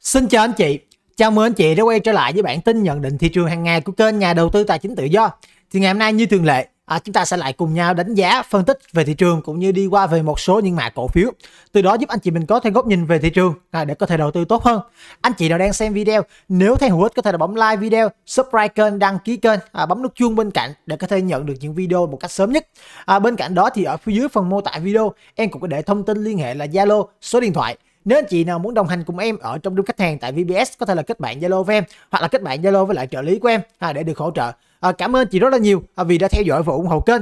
Xin chào anh chị, chào mừng anh chị đã quay trở lại với bản tin nhận định thị trường hàng ngày của kênh nhà đầu tư tài chính tự do. Thì ngày hôm nay như thường lệ, à, chúng ta sẽ lại cùng nhau đánh giá, phân tích về thị trường cũng như đi qua về một số những mã cổ phiếu. Từ đó giúp anh chị mình có thêm góc nhìn về thị trường à, để có thể đầu tư tốt hơn. Anh chị nào đang xem video, nếu thấy hữu ích có thể là bấm like video, subscribe kênh, đăng ký kênh, à, bấm nút chuông bên cạnh để có thể nhận được những video một cách sớm nhất. À, bên cạnh đó thì ở phía dưới phần mô tả video, em cũng có để thông tin liên hệ là Zalo, số điện thoại nếu anh chị nào muốn đồng hành cùng em ở trong room khách hàng tại VBS có thể là kết bạn Zalo với em hoặc là kết bạn Zalo với lại trợ lý của em à, để được hỗ trợ. À, cảm ơn chị rất là nhiều à, vì đã theo dõi và ủng hộ kênh.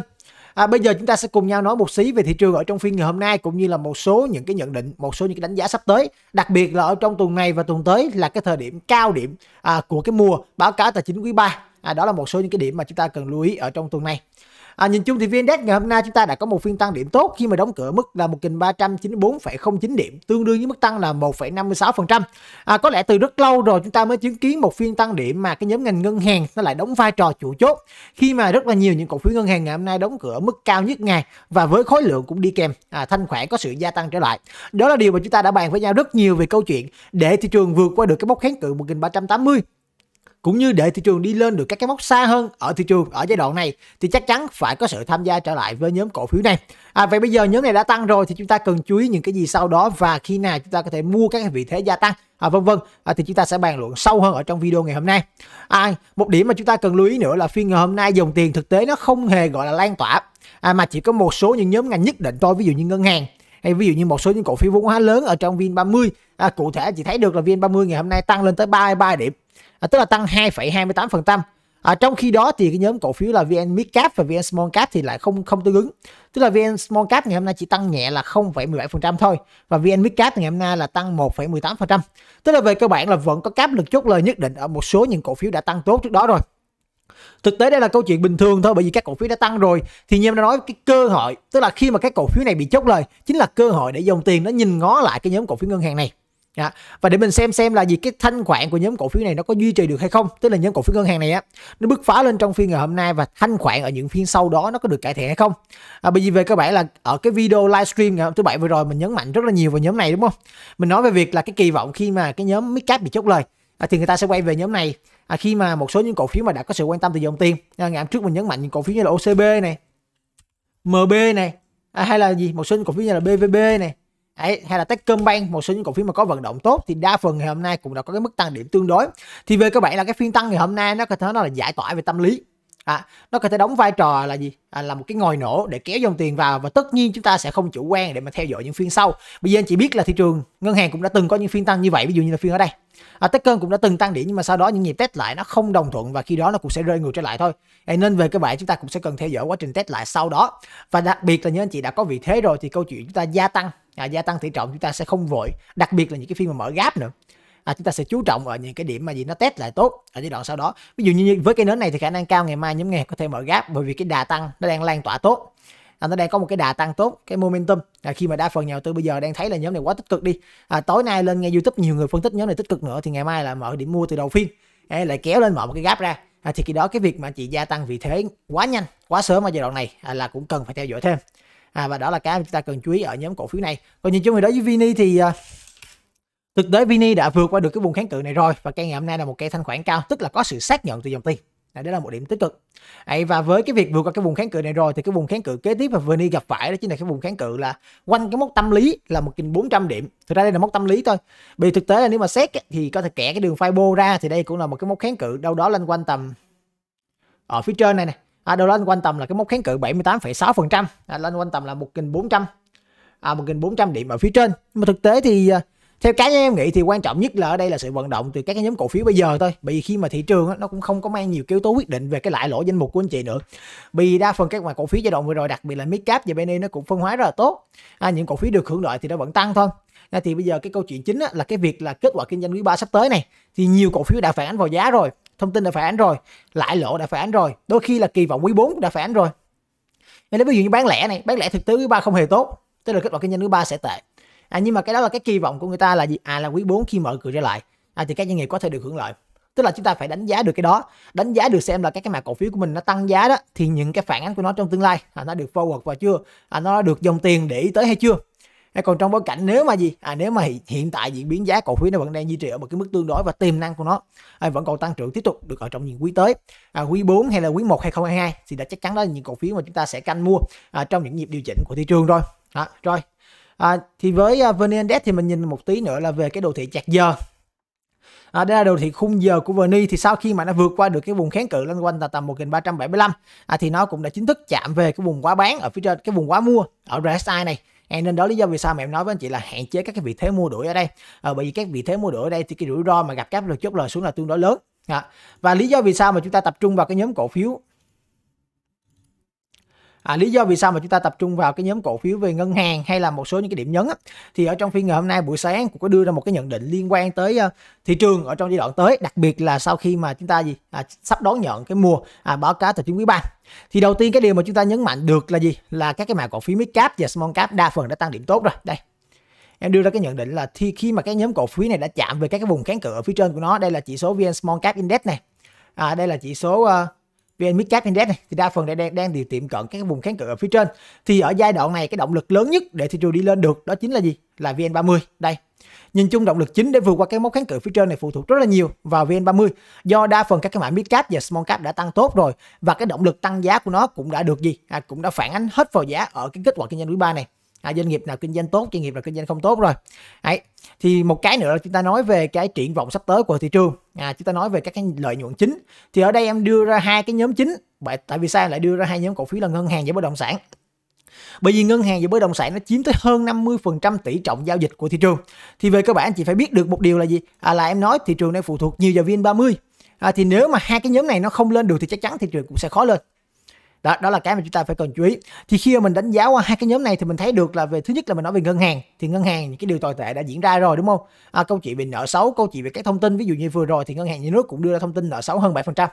À, bây giờ chúng ta sẽ cùng nhau nói một xí về thị trường ở trong phiên ngày hôm nay cũng như là một số những cái nhận định, một số những cái đánh giá sắp tới, đặc biệt là ở trong tuần này và tuần tới là cái thời điểm cao điểm à, của cái mùa báo cáo tài chính quý 3. À, đó là một số những cái điểm mà chúng ta cần lưu ý ở trong tuần này. À, nhìn chung thì VN Index ngày hôm nay chúng ta đã có một phiên tăng điểm tốt khi mà đóng cửa mức là 1.394,09 điểm, tương đương với mức tăng là 1,56%. À, có lẽ từ rất lâu rồi chúng ta mới chứng kiến một phiên tăng điểm mà cái nhóm ngành ngân hàng nó lại đóng vai trò chủ chốt khi mà rất là nhiều những cổ phiếu ngân hàng ngày hôm nay đóng cửa mức cao nhất ngày và với khối lượng cũng đi kèm à, thanh khoản có sự gia tăng trở lại. Đó là điều mà chúng ta đã bàn với nhau rất nhiều về câu chuyện để thị trường vượt qua được cái mốc kháng cự 1380 cũng như để thị trường đi lên được các cái mốc xa hơn ở thị trường ở giai đoạn này thì chắc chắn phải có sự tham gia trở lại với nhóm cổ phiếu này à, vậy bây giờ nhóm này đã tăng rồi thì chúng ta cần chú ý những cái gì sau đó và khi nào chúng ta có thể mua các vị thế gia tăng à, vân vân à, thì chúng ta sẽ bàn luận sâu hơn ở trong video ngày hôm nay à, một điểm mà chúng ta cần lưu ý nữa là phiên ngày hôm nay dòng tiền thực tế nó không hề gọi là lan tỏa à, mà chỉ có một số những nhóm ngành nhất định thôi ví dụ như ngân hàng hay ví dụ như một số những cổ phiếu vốn hóa lớn ở trong VN30 à, cụ thể chỉ thấy được là VN30 ngày hôm nay tăng lên tới 33 điểm à, tức là tăng 2,28%. À, trong khi đó thì cái nhóm cổ phiếu là VN Mid Cap và VN Small Cap thì lại không không tương ứng. Tức là VN Small Cap ngày hôm nay chỉ tăng nhẹ là 0,17% thôi và VN Mid Cap ngày hôm nay là tăng 1,18%. Tức là về cơ bản là vẫn có cáp lực chốt lời nhất định ở một số những cổ phiếu đã tăng tốt trước đó rồi thực tế đây là câu chuyện bình thường thôi bởi vì các cổ phiếu đã tăng rồi thì như em đã nói cái cơ hội tức là khi mà các cổ phiếu này bị chốt lời chính là cơ hội để dòng tiền nó nhìn ngó lại cái nhóm cổ phiếu ngân hàng này Dạ. Và để mình xem xem là gì cái thanh khoản của nhóm cổ phiếu này nó có duy trì được hay không, tức là nhóm cổ phiếu ngân hàng này á, nó bứt phá lên trong phiên ngày hôm nay và thanh khoản ở những phiên sau đó nó có được cải thiện hay không. À, bởi vì về các bạn là ở cái video livestream ngày hôm thứ bảy vừa rồi mình nhấn mạnh rất là nhiều vào nhóm này đúng không? Mình nói về việc là cái kỳ vọng khi mà cái nhóm midcap bị chốt lời à, thì người ta sẽ quay về nhóm này à, khi mà một số những cổ phiếu mà đã có sự quan tâm từ dòng tiền. À, ngày hôm trước mình nhấn mạnh những cổ phiếu như là OCB này, MB này, à, hay là gì một số những cổ phiếu như là BVB này Đấy, hay là Techcombank một số những cổ phiếu mà có vận động tốt thì đa phần ngày hôm nay cũng đã có cái mức tăng điểm tương đối thì về các bạn là cái phiên tăng ngày hôm nay nó có thể nói là giải tỏa về tâm lý à, nó có thể đóng vai trò là gì à, là một cái ngòi nổ để kéo dòng tiền vào và tất nhiên chúng ta sẽ không chủ quan để mà theo dõi những phiên sau bây giờ anh chỉ biết là thị trường ngân hàng cũng đã từng có những phiên tăng như vậy ví dụ như là phiên ở đây à, Techcom cũng đã từng tăng điểm nhưng mà sau đó những nhịp test lại nó không đồng thuận và khi đó nó cũng sẽ rơi ngược trở lại thôi à, nên về các bạn chúng ta cũng sẽ cần theo dõi quá trình test lại sau đó và đặc biệt là như anh chị đã có vị thế rồi thì câu chuyện chúng ta gia tăng à, gia tăng thị trọng chúng ta sẽ không vội đặc biệt là những cái phiên mà mở gáp nữa à, chúng ta sẽ chú trọng ở những cái điểm mà gì nó test lại tốt ở giai đoạn sau đó ví dụ như với cái nến này thì khả năng cao ngày mai nhóm nghề có thể mở gáp bởi vì cái đà tăng nó đang lan tỏa tốt à, nó đang có một cái đà tăng tốt cái momentum à, khi mà đa phần nhà đầu tư bây giờ đang thấy là nhóm này quá tích cực đi à, tối nay lên nghe youtube nhiều người phân tích nhóm này tích cực nữa thì ngày mai là mở điểm mua từ đầu phiên à, lại kéo lên mở một cái gáp ra à, thì khi đó cái việc mà chị gia tăng vị thế quá nhanh quá sớm ở giai đoạn này à, là cũng cần phải theo dõi thêm à, và đó là cái chúng ta cần chú ý ở nhóm cổ phiếu này còn nhìn chung thì đối với Vini thì uh, thực tế Vini đã vượt qua được cái vùng kháng cự này rồi và cây ngày hôm nay là một cây thanh khoản cao tức là có sự xác nhận từ dòng tiền À, đó là một điểm tích cực và với cái việc vượt qua cái vùng kháng cự này rồi thì cái vùng kháng cự kế tiếp mà Vini gặp phải đó chính là cái vùng kháng cự là quanh cái mốc tâm lý là một bốn trăm điểm thực ra đây là mốc tâm lý thôi vì thực tế là nếu mà xét thì có thể kẻ cái đường Fibo ra thì đây cũng là một cái mốc kháng cự đâu đó lên quanh tầm ở phía trên này này à, đồ lên quanh tầm là cái mốc kháng cự 78,6% trăm à, lên quanh tầm là 1.400 à, 1.400 điểm ở phía trên nhưng mà thực tế thì à, theo cá nhân em nghĩ thì quan trọng nhất là ở đây là sự vận động từ các cái nhóm cổ phiếu bây giờ thôi bởi vì khi mà thị trường nó cũng không có mang nhiều yếu tố quyết định về cái lãi lỗ danh mục của anh chị nữa vì đa phần các loại cổ phiếu giai đoạn vừa rồi đặc biệt là mid cap và bên đây nó cũng phân hóa rất là tốt à, những cổ phiếu được hưởng lợi thì nó vẫn tăng thôi à, thì bây giờ cái câu chuyện chính là cái việc là kết quả kinh doanh quý ba sắp tới này thì nhiều cổ phiếu đã phản ánh vào giá rồi thông tin đã phản ánh rồi lãi lỗ đã phản ánh rồi đôi khi là kỳ vọng quý 4 đã phản ánh rồi nên ví dụ như bán lẻ này bán lẻ thực tế quý ba không hề tốt tức là kết quả kinh doanh quý ba sẽ tệ à, nhưng mà cái đó là cái kỳ vọng của người ta là gì à là quý 4 khi mở cửa trở lại à, thì các doanh nghiệp có thể được hưởng lợi tức là chúng ta phải đánh giá được cái đó đánh giá được xem là các cái mã cổ phiếu của mình nó tăng giá đó thì những cái phản ánh của nó trong tương lai à, nó được forward và chưa à, nó được dòng tiền để ý tới hay chưa còn trong bối cảnh nếu mà gì à nếu mà hiện tại diễn biến giá cổ phiếu nó vẫn đang duy trì ở một cái mức tương đối và tiềm năng của nó à, vẫn còn tăng trưởng tiếp tục được ở trong những quý tới à, quý 4 hay là quý 1 2022 thì đã chắc chắn đó là những cổ phiếu mà chúng ta sẽ canh mua à, trong những nhịp điều chỉnh của thị trường rồi à, rồi à, thì với uh, VN Index thì mình nhìn một tí nữa là về cái đồ thị chặt giờ À, đây là đồ thị khung giờ của Verni thì sau khi mà nó vượt qua được cái vùng kháng cự lên quanh là tầm 1375 à, thì nó cũng đã chính thức chạm về cái vùng quá bán ở phía trên cái vùng quá mua ở RSI này à, nên đó lý do vì sao mà em nói với anh chị là hạn chế các cái vị thế mua đuổi ở đây à, bởi vì các vị thế mua đuổi ở đây thì cái rủi ro mà gặp các lực chốt lời xuống là tương đối lớn À, và lý do vì sao mà chúng ta tập trung vào cái nhóm cổ phiếu à, lý do vì sao mà chúng ta tập trung vào cái nhóm cổ phiếu về ngân hàng hay là một số những cái điểm nhấn á, thì ở trong phiên ngày hôm nay buổi sáng cũng có đưa ra một cái nhận định liên quan tới uh, thị trường ở trong giai đoạn tới đặc biệt là sau khi mà chúng ta gì à, sắp đón nhận cái mùa à, báo cáo tài chính quý ba thì đầu tiên cái điều mà chúng ta nhấn mạnh được là gì là các cái mã cổ phiếu mid cap và small cap đa phần đã tăng điểm tốt rồi đây em đưa ra cái nhận định là thì khi mà cái nhóm cổ phiếu này đã chạm về các cái vùng kháng cự ở phía trên của nó đây là chỉ số vn small cap index này à, đây là chỉ số uh, VN Mid Cap Index này thì đa phần đang đang, đang điều tiệm cận các vùng kháng cự ở phía trên. Thì ở giai đoạn này cái động lực lớn nhất để thị trường đi lên được đó chính là gì? Là VN30. Đây. Nhìn chung động lực chính để vượt qua cái mốc kháng cự phía trên này phụ thuộc rất là nhiều vào VN30 do đa phần các cái mã mid và Smallcap đã tăng tốt rồi và cái động lực tăng giá của nó cũng đã được gì? À, cũng đã phản ánh hết vào giá ở cái kết quả kinh doanh quý ba này à, doanh nghiệp nào kinh doanh tốt doanh nghiệp nào kinh doanh không tốt rồi Đấy. thì một cái nữa là chúng ta nói về cái triển vọng sắp tới của thị trường à, chúng ta nói về các cái lợi nhuận chính thì ở đây em đưa ra hai cái nhóm chính vậy tại vì sao lại đưa ra hai nhóm cổ phiếu là ngân hàng và bất động sản bởi vì ngân hàng và bất động sản nó chiếm tới hơn 50% tỷ trọng giao dịch của thị trường thì về cơ bản chị phải biết được một điều là gì à, là em nói thị trường đang phụ thuộc nhiều vào VN30 à, thì nếu mà hai cái nhóm này nó không lên được thì chắc chắn thị trường cũng sẽ khó lên đó đó là cái mà chúng ta phải cần chú ý thì khi mà mình đánh giá qua hai cái nhóm này thì mình thấy được là về thứ nhất là mình nói về ngân hàng thì ngân hàng những cái điều tồi tệ đã diễn ra rồi đúng không à, câu chuyện về nợ xấu câu chuyện về các thông tin ví dụ như vừa rồi thì ngân hàng nhà nước cũng đưa ra thông tin nợ xấu hơn 7%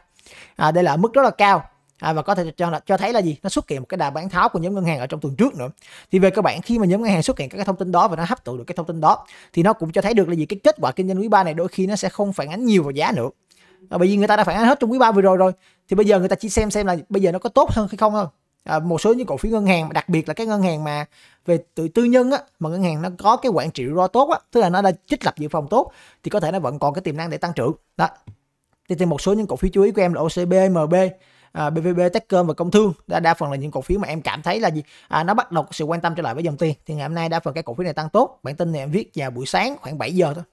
à, đây là mức rất là cao à, và có thể cho cho thấy là gì nó xuất hiện một cái đà bán tháo của nhóm ngân hàng ở trong tuần trước nữa thì về cơ bản khi mà nhóm ngân hàng xuất hiện các cái thông tin đó và nó hấp thụ được cái thông tin đó thì nó cũng cho thấy được là gì cái kết quả kinh doanh quý ba này đôi khi nó sẽ không phản ánh nhiều vào giá nữa à, bởi vì người ta đã phản ánh hết trong quý ba vừa rồi rồi thì bây giờ người ta chỉ xem xem là bây giờ nó có tốt hơn hay không thôi à, một số những cổ phiếu ngân hàng đặc biệt là cái ngân hàng mà về tự tư nhân á mà ngân hàng nó có cái quản trị rủi tốt á tức là nó đã trích lập dự phòng tốt thì có thể nó vẫn còn cái tiềm năng để tăng trưởng đó thì, thì một số những cổ phiếu chú ý của em là OCB, MB à, BVB, Techcom và Công Thương đã đa phần là những cổ phiếu mà em cảm thấy là gì à, nó bắt đầu sự quan tâm trở lại với dòng tiền thì ngày hôm nay đa phần các cổ phiếu này tăng tốt bản tin này em viết vào buổi sáng khoảng 7 giờ thôi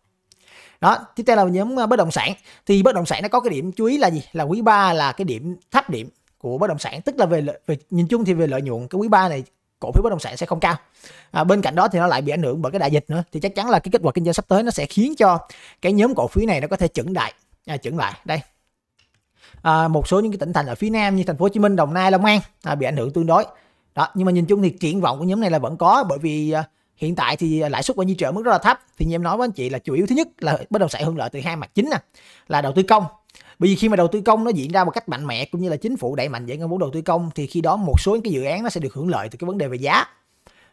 đó tiếp theo là nhóm ờ, bất động sản thì bất động sản nó có cái điểm chú ý là gì là quý 3 là cái điểm thấp điểm của bất động sản tức là về, về nhìn chung thì về lợi nhuận cái quý 3 này cổ phiếu bất động sản sẽ không cao à, bên cạnh đó thì nó lại bị ảnh hưởng bởi cái đại dịch nữa thì chắc chắn là cái kết quả kinh doanh sắp tới nó sẽ khiến cho cái nhóm cổ phiếu này nó có thể chững đại à, chững lại đây à, một số những cái tỉnh thành ở phía nam như thành phố hồ chí minh đồng nai long an à, bị ảnh hưởng tương đối đó nhưng mà nhìn chung thì triển vọng của nhóm này là vẫn có bởi vì à, hiện tại thì à, lãi suất của nhi trợ mức rất là thấp thì như em nói với anh chị là chủ yếu thứ nhất là bất động sản hưởng lợi từ hai mặt chính nè là đầu tư công bởi vì khi mà đầu tư công nó diễn ra một cách mạnh mẽ cũng như là chính phủ đẩy mạnh giải ngân vốn đầu tư công thì khi đó một số những cái dự án nó sẽ được hưởng lợi từ cái vấn đề về giá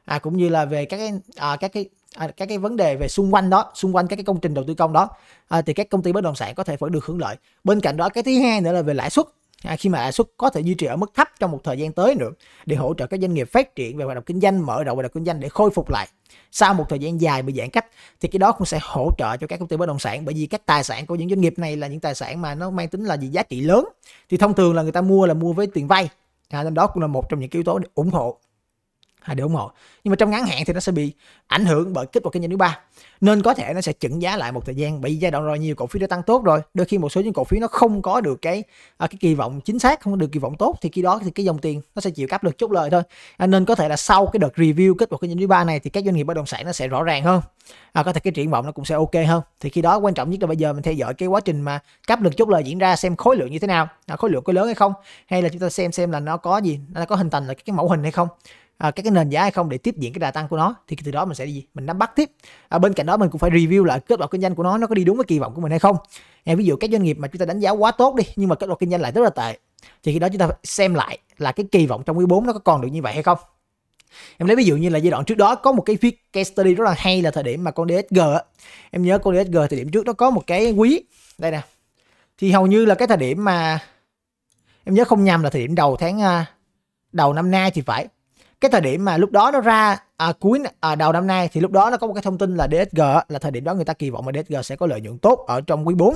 à, cũng như là về các cái à, các cái à, các cái vấn đề về xung quanh đó xung quanh các cái công trình đầu tư công đó à, thì các công ty bất động sản có thể vẫn được hưởng lợi bên cạnh đó cái thứ hai nữa là về lãi suất À, khi mà lãi suất có thể duy trì ở mức thấp trong một thời gian tới nữa để hỗ trợ các doanh nghiệp phát triển về hoạt động kinh doanh mở rộng hoạt động kinh doanh để khôi phục lại sau một thời gian dài bị giãn cách thì cái đó cũng sẽ hỗ trợ cho các công ty bất động sản bởi vì các tài sản của những doanh nghiệp này là những tài sản mà nó mang tính là gì giá trị lớn thì thông thường là người ta mua là mua với tiền vay à, nên đó cũng là một trong những yếu tố để ủng hộ à, để ủng hộ nhưng mà trong ngắn hạn thì nó sẽ bị ảnh hưởng bởi kết quả kinh doanh thứ ba nên có thể nó sẽ chững giá lại một thời gian bị giai đoạn rồi nhiều cổ phiếu đã tăng tốt rồi đôi khi một số những cổ phiếu nó không có được cái à, cái kỳ vọng chính xác không được kỳ vọng tốt thì khi đó thì cái dòng tiền nó sẽ chịu cáp được chút lời thôi à, nên có thể là sau cái đợt review kết quả kinh doanh quý ba này thì các doanh nghiệp bất động sản nó sẽ rõ ràng hơn à, có thể cái triển vọng nó cũng sẽ ok hơn thì khi đó quan trọng nhất là bây giờ mình theo dõi cái quá trình mà cáp được chút lời diễn ra xem khối lượng như thế nào à, khối lượng có lớn hay không hay là chúng ta xem xem là nó có gì nó có hình thành là cái mẫu hình hay không à, các cái nền giá hay không để tiếp diễn cái đà tăng của nó thì từ đó mình sẽ gì mình nắm bắt tiếp à, bên cạnh đó mình cũng phải review lại kết quả kinh doanh của nó nó có đi đúng với kỳ vọng của mình hay không à, ví dụ các doanh nghiệp mà chúng ta đánh giá quá tốt đi nhưng mà kết quả kinh doanh lại rất là tệ thì khi đó chúng ta phải xem lại là cái kỳ vọng trong quý 4 nó có còn được như vậy hay không em lấy ví dụ như là giai đoạn trước đó có một cái viết case study rất là hay là thời điểm mà con DSG em nhớ con DSG thời điểm trước nó có một cái quý đây nè thì hầu như là cái thời điểm mà em nhớ không nhầm là thời điểm đầu tháng à, đầu năm nay thì phải cái thời điểm mà lúc đó nó ra à, cuối à, đầu năm nay thì lúc đó nó có một cái thông tin là DSG là thời điểm đó người ta kỳ vọng là DSG sẽ có lợi nhuận tốt ở trong quý 4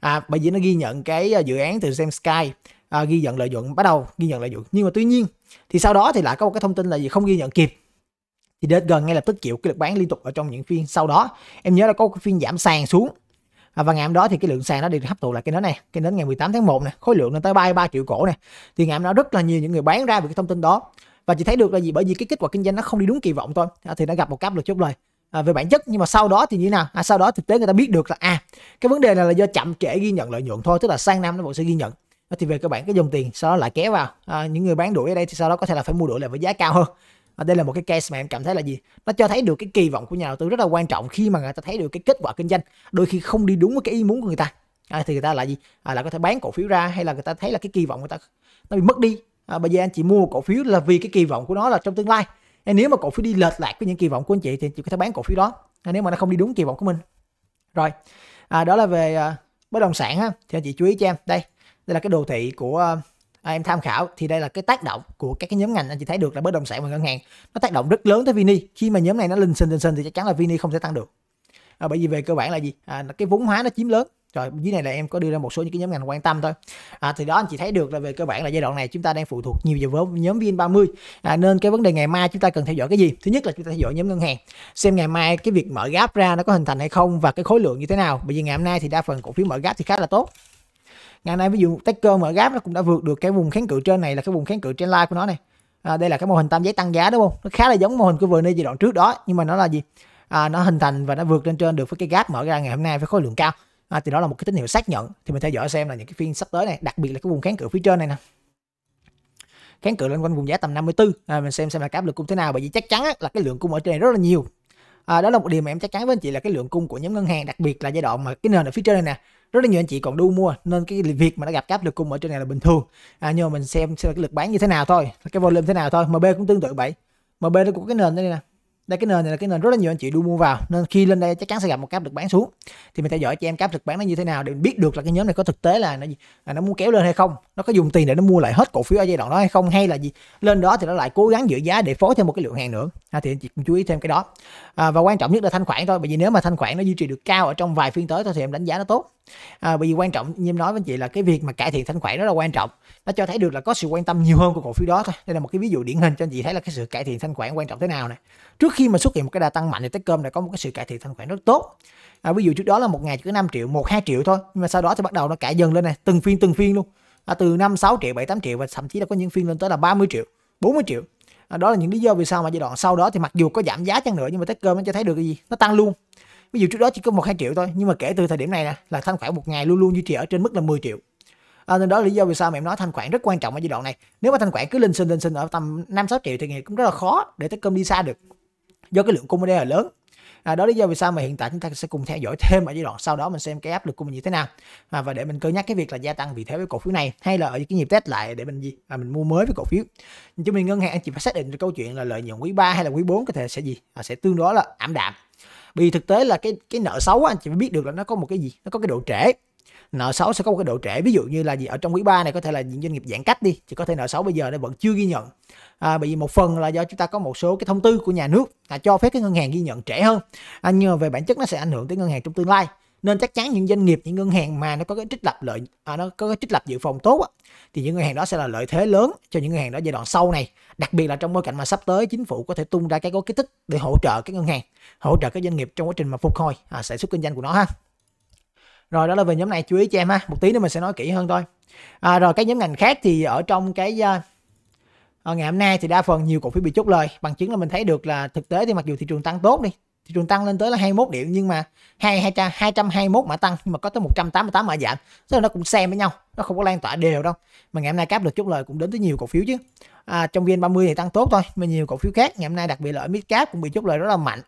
à, bởi vì nó ghi nhận cái à, dự án từ Gem Sky à, ghi nhận lợi nhuận bắt đầu ghi nhận lợi nhuận nhưng mà tuy nhiên thì sau đó thì lại có một cái thông tin là gì không ghi nhận kịp thì DSG ngay lập tức chịu cái lực bán liên tục ở trong những phiên sau đó em nhớ là có cái phiên giảm sàn xuống à, và ngày hôm đó thì cái lượng sàn nó được hấp thụ lại cái nến này cái nến ngày 18 tháng 1 này khối lượng lên tới 33 triệu cổ này thì ngày hôm đó rất là nhiều những người bán ra về cái thông tin đó và chỉ thấy được là gì bởi vì cái kết quả kinh doanh nó không đi đúng kỳ vọng thôi à, thì nó gặp một cái áp lực chốt lời à, về bản chất nhưng mà sau đó thì như thế nào à, sau đó thực tế người ta biết được là à cái vấn đề này là do chậm trễ ghi nhận lợi nhuận thôi tức là sang năm nó vẫn sẽ ghi nhận à, thì về cơ bản cái dòng tiền sau đó lại kéo vào à, những người bán đuổi ở đây thì sau đó có thể là phải mua đuổi lại với giá cao hơn à, đây là một cái case mà em cảm thấy là gì nó cho thấy được cái kỳ vọng của nhà đầu tư rất là quan trọng khi mà người ta thấy được cái kết quả kinh doanh đôi khi không đi đúng với cái ý muốn của người ta à, thì người ta là gì à, là có thể bán cổ phiếu ra hay là người ta thấy là cái kỳ vọng người ta nó bị mất đi à, bây giờ anh chị mua cổ phiếu là vì cái kỳ vọng của nó là trong tương lai nên nếu mà cổ phiếu đi lệch lạc với những kỳ vọng của anh chị thì chị có thể bán cổ phiếu đó à, nếu mà nó không đi đúng kỳ vọng của mình rồi à, đó là về à, bất động sản ha thì anh chị chú ý cho em đây đây là cái đồ thị của à, em tham khảo thì đây là cái tác động của các cái nhóm ngành anh chị thấy được là bất động sản và ngân hàng nó tác động rất lớn tới Vini khi mà nhóm này nó linh sinh linh sinh thì chắc chắn là Vini không thể tăng được à, bởi vì về cơ bản là gì à, cái vốn hóa nó chiếm lớn rồi dưới này là em có đưa ra một số những cái nhóm ngành quan tâm thôi à, thì đó anh chị thấy được là về cơ bản là giai đoạn này chúng ta đang phụ thuộc nhiều vào nhóm vn 30 à, nên cái vấn đề ngày mai chúng ta cần theo dõi cái gì thứ nhất là chúng ta theo dõi nhóm ngân hàng xem ngày mai cái việc mở gáp ra nó có hình thành hay không và cái khối lượng như thế nào bởi vì ngày hôm nay thì đa phần cổ phiếu mở gáp thì khá là tốt ngày nay ví dụ Techcom mở gáp nó cũng đã vượt được cái vùng kháng cự trên này là cái vùng kháng cự trên line của nó này à, đây là cái mô hình tam giấy tăng giá đúng không nó khá là giống mô hình của vừa nơi giai đoạn trước đó nhưng mà nó là gì à, nó hình thành và nó vượt lên trên được với cái gáp mở ra ngày hôm nay với khối lượng cao à, thì đó là một cái tín hiệu xác nhận thì mình theo dõi xem là những cái phiên sắp tới này đặc biệt là cái vùng kháng cự phía trên này nè kháng cự lên quanh vùng giá tầm 54 à, mình xem xem là cái lực cung thế nào bởi vì chắc chắn là cái lượng cung ở trên này rất là nhiều à, đó là một điều mà em chắc chắn với anh chị là cái lượng cung của nhóm ngân hàng đặc biệt là giai đoạn mà cái nền ở phía trên này nè rất là nhiều anh chị còn đu mua nên cái việc mà nó gặp áp lực cung ở trên này là bình thường à, nhưng mà mình xem xem là cái lực bán như thế nào thôi cái volume thế nào thôi mb cũng tương tự vậy mb nó cũng cái nền đây nè đây cái nền này là cái nền rất là nhiều anh chị đu mua vào nên khi lên đây chắc chắn sẽ gặp một cáp được bán xuống thì mình theo dõi cho em cáp được bán nó như thế nào để mình biết được là cái nhóm này có thực tế là nó là nó muốn kéo lên hay không nó có dùng tiền để nó mua lại hết cổ phiếu ở giai đoạn đó hay không hay là gì lên đó thì nó lại cố gắng giữ giá để phối thêm một cái lượng hàng nữa à, thì anh chị cũng chú ý thêm cái đó à, và quan trọng nhất là thanh khoản thôi bởi vì nếu mà thanh khoản nó duy trì được cao ở trong vài phiên tới thôi thì em đánh giá nó tốt à, bởi vì quan trọng như em nói với anh chị là cái việc mà cải thiện thanh khoản rất là quan trọng nó cho thấy được là có sự quan tâm nhiều hơn của cổ phiếu đó thôi đây là một cái ví dụ điển hình cho anh chị thấy là cái sự cải thiện thanh khoản quan trọng thế nào này trước khi mà xuất hiện một cái đà tăng mạnh thì Techcom đã có một cái sự cải thiện thanh khoản rất tốt à, ví dụ trước đó là một ngày chỉ có 5 triệu một hai triệu thôi nhưng mà sau đó thì bắt đầu nó cải dần lên này từng phiên từng phiên luôn à, từ năm sáu triệu bảy tám triệu và thậm chí là có những phiên lên tới là 30 triệu 40 triệu à, đó là những lý do vì sao mà giai đoạn sau đó thì mặc dù có giảm giá chăng nữa nhưng mà Techcom nó cho thấy được cái gì nó tăng luôn ví dụ trước đó chỉ có một hai triệu thôi nhưng mà kể từ thời điểm này nè là thanh khoản một ngày luôn luôn duy trì ở trên mức là 10 triệu à, nên đó là lý do vì sao mà em nói thanh khoản rất quan trọng ở giai đoạn này nếu mà thanh khoản cứ linh sinh linh sinh ở tầm năm sáu triệu thì ngày cũng rất là khó để tới cơm đi xa được do cái lượng cung ở đây là lớn à, đó lý do vì sao mà hiện tại chúng ta sẽ cùng theo dõi thêm ở giai đoạn sau đó mình xem cái áp lực của mình như thế nào à, và để mình cân nhắc cái việc là gia tăng vị thế với cổ phiếu này hay là ở cái nhịp test lại để mình gì à, mình mua mới với cổ phiếu nhưng mình ngân hàng chỉ phải xác định được câu chuyện là lợi nhuận quý 3 hay là quý 4 có thể sẽ gì à, sẽ tương đối là ảm đạm vì thực tế là cái cái nợ xấu anh chị mới biết được là nó có một cái gì nó có cái độ trễ nợ xấu sẽ có một cái độ trễ ví dụ như là gì ở trong quý 3 này có thể là những doanh nghiệp giãn cách đi chỉ có thể nợ xấu bây giờ nó vẫn chưa ghi nhận à, bởi vì một phần là do chúng ta có một số cái thông tư của nhà nước là cho phép cái ngân hàng ghi nhận trễ hơn à, nhưng mà về bản chất nó sẽ ảnh hưởng tới ngân hàng trong tương lai nên chắc chắn những doanh nghiệp những ngân hàng mà nó có cái trích lập lợi à, nó có cái trích lập dự phòng tốt á, thì những ngân hàng đó sẽ là lợi thế lớn cho những ngân hàng đó giai đoạn sau này đặc biệt là trong bối cảnh mà sắp tới chính phủ có thể tung ra cái gói kích thích để hỗ trợ các ngân hàng hỗ trợ các doanh nghiệp trong quá trình mà phục hồi à, sản xuất kinh doanh của nó ha rồi đó là về nhóm này chú ý cho em ha một tí nữa mình sẽ nói kỹ hơn thôi à, rồi cái nhóm ngành khác thì ở trong cái uh, ngày hôm nay thì đa phần nhiều cổ phiếu bị chốt lời bằng chứng là mình thấy được là thực tế thì mặc dù thị trường tăng tốt đi thị trường tăng lên tới là 21 điểm nhưng mà 2 hai trăm mã tăng nhưng mà có tới 188 mã giảm tức là nó cũng xem với nhau nó không có lan tỏa đều đâu mà ngày hôm nay cáp được chút lời cũng đến tới nhiều cổ phiếu chứ à, trong viên 30 thì tăng tốt thôi mà nhiều cổ phiếu khác ngày hôm nay đặc biệt là ở cap cũng bị chút lời rất là mạnh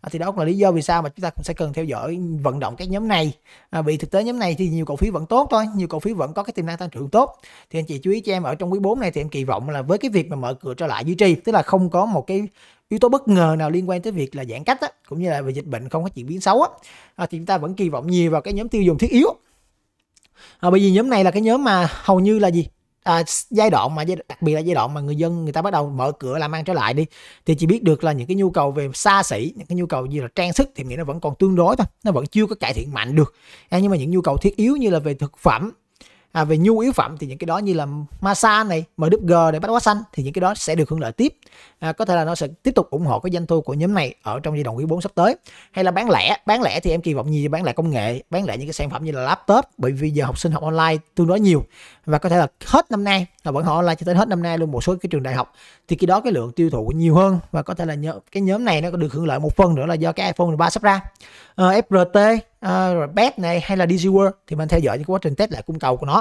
à, thì đó cũng là lý do vì sao mà chúng ta cũng sẽ cần theo dõi vận động các nhóm này à, vì thực tế nhóm này thì nhiều cổ phiếu vẫn tốt thôi nhiều cổ phiếu vẫn có cái tiềm năng tăng trưởng tốt thì anh chị chú ý cho em ở trong quý 4 này thì em kỳ vọng là với cái việc mà mở cửa trở lại duy trì tức là không có một cái yếu tố bất ngờ nào liên quan tới việc là giãn cách á, cũng như là về dịch bệnh không có chuyển biến xấu á, à, thì chúng ta vẫn kỳ vọng nhiều vào cái nhóm tiêu dùng thiết yếu à, bởi vì nhóm này là cái nhóm mà hầu như là gì à, giai đoạn mà đặc biệt là giai đoạn mà người dân người ta bắt đầu mở cửa làm ăn trở lại đi thì chỉ biết được là những cái nhu cầu về xa xỉ những cái nhu cầu như là trang sức thì nghĩ nó vẫn còn tương đối thôi nó vẫn chưa có cải thiện mạnh được à, nhưng mà những nhu cầu thiết yếu như là về thực phẩm à, về nhu yếu phẩm thì những cái đó như là masa này mdg này bắt hóa xanh thì những cái đó sẽ được hưởng lợi tiếp à, có thể là nó sẽ tiếp tục ủng hộ cái doanh thu của nhóm này ở trong giai đoạn quý 4 sắp tới hay là bán lẻ bán lẻ thì em kỳ vọng nhiều bán lẻ công nghệ bán lẻ những cái sản phẩm như là laptop bởi vì giờ học sinh học online tương đối nhiều và có thể là hết năm nay là vẫn họ lại cho tới hết năm nay luôn một số cái trường đại học thì khi đó cái lượng tiêu thụ nhiều hơn và có thể là nhớ, cái nhóm này nó có được hưởng lợi một phần nữa là do cái iPhone 13 sắp ra uh, ờ, FRT uh, ờ, BET này hay là DigiWorld thì mình theo dõi những quá trình test lại cung cầu của nó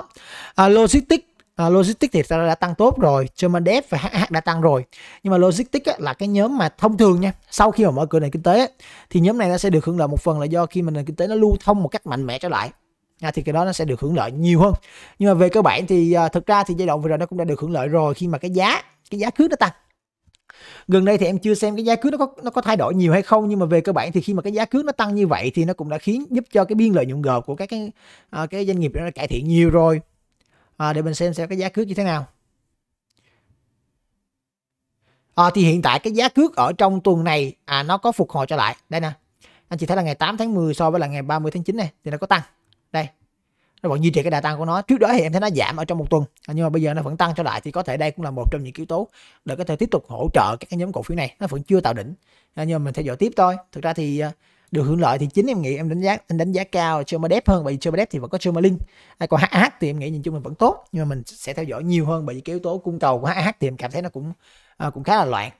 uh, logistics uh, logistics thì đã, đã tăng tốt rồi Germandev và HH đã tăng rồi nhưng mà logistics là cái nhóm mà thông thường nha sau khi mà mở cửa nền kinh tế thì nhóm này nó sẽ được hưởng lợi một phần là do khi mà nền kinh tế nó lưu thông một cách mạnh mẽ trở lại à, thì cái đó nó sẽ được hưởng lợi nhiều hơn nhưng mà về cơ bản thì à, thực ra thì giai đoạn vừa rồi nó cũng đã được hưởng lợi rồi khi mà cái giá cái giá cước nó tăng gần đây thì em chưa xem cái giá cước nó có nó có thay đổi nhiều hay không nhưng mà về cơ bản thì khi mà cái giá cước nó tăng như vậy thì nó cũng đã khiến giúp cho cái biên lợi nhuận gộp của các cái à, cái doanh nghiệp nó cải thiện nhiều rồi à, để mình xem xem cái giá cước như thế nào à, thì hiện tại cái giá cước ở trong tuần này à nó có phục hồi trở lại đây nè anh chị thấy là ngày 8 tháng 10 so với là ngày 30 tháng 9 này thì nó có tăng đây nó vẫn duy trì cái đà tăng của nó trước đó thì em thấy nó giảm ở trong một tuần nhưng mà bây giờ nó vẫn tăng trở lại thì có thể đây cũng là một trong những yếu tố để có thể tiếp tục hỗ trợ các nhóm cổ phiếu này nó vẫn chưa tạo đỉnh à, nhưng mà mình theo dõi tiếp thôi thực ra thì à, được hưởng lợi thì chính em nghĩ em đánh giá em đánh giá cao Chomadep hơn bởi vì Chomadep thì vẫn có Chomalink hay à, còn HH thì em nghĩ nhìn chung mình vẫn tốt nhưng mà mình sẽ theo dõi nhiều hơn bởi vì cái yếu tố cung cầu của HH thì em cảm thấy nó cũng à, cũng khá là loạn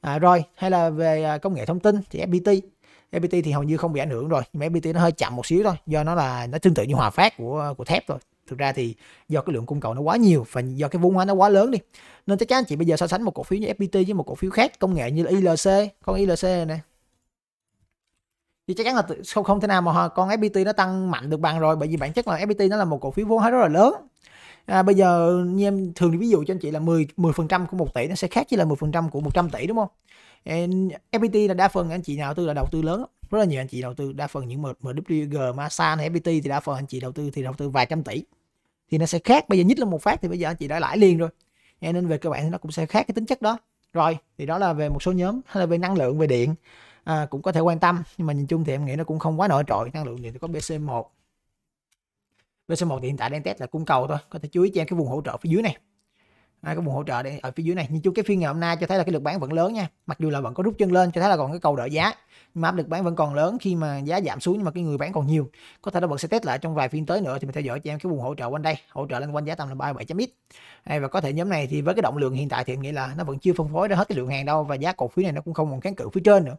à, rồi hay là về công nghệ thông tin thì FPT FPT thì hầu như không bị ảnh hưởng rồi nhưng mà FPT nó hơi chậm một xíu thôi do nó là nó tương tự như hòa phát của của thép thôi. thực ra thì do cái lượng cung cầu nó quá nhiều và do cái vốn hóa nó quá lớn đi nên chắc chắn chị bây giờ so sánh một cổ phiếu như FPT với một cổ phiếu khác công nghệ như là ILC con ILC này thì chắc chắn là không không thể nào mà con FPT nó tăng mạnh được bằng rồi bởi vì bản chất là FPT nó là một cổ phiếu vốn hóa rất là lớn à, bây giờ như em thường ví dụ cho anh chị là 10 10% của 1 tỷ nó sẽ khác với là 10% của 100 tỷ đúng không FPT là đa phần anh chị nào tư là đầu tư lớn rất là nhiều anh chị đầu tư đa phần những MWG, Masan hay FPT thì đa phần anh chị đầu tư thì đầu tư vài trăm tỷ thì nó sẽ khác bây giờ nhích lên một phát thì bây giờ anh chị đã lãi liền rồi nên về cơ bản thì nó cũng sẽ khác cái tính chất đó rồi thì đó là về một số nhóm hay là về năng lượng về điện à, cũng có thể quan tâm nhưng mà nhìn chung thì em nghĩ nó cũng không quá nổi trội năng lượng điện thì có BC1 BC1 thì hiện tại đang test là cung cầu thôi có thể chú ý cho em cái vùng hỗ trợ phía dưới này à, cái vùng hỗ trợ để ở phía dưới này nhưng chung cái phiên ngày hôm nay cho thấy là cái lực bán vẫn lớn nha mặc dù là vẫn có rút chân lên cho thấy là còn cái cầu đợi giá nhưng mà áp lực bán vẫn còn lớn khi mà giá giảm xuống nhưng mà cái người bán còn nhiều có thể là vẫn sẽ test lại trong vài phiên tới nữa thì mình theo dõi cho em cái vùng hỗ trợ quanh đây hỗ trợ lên quanh giá tầm là 37 chấm ít và có thể nhóm này thì với cái động lượng hiện tại thì em nghĩ là nó vẫn chưa phân phối ra hết cái lượng hàng đâu và giá cổ phiếu này nó cũng không còn kháng cự phía trên nữa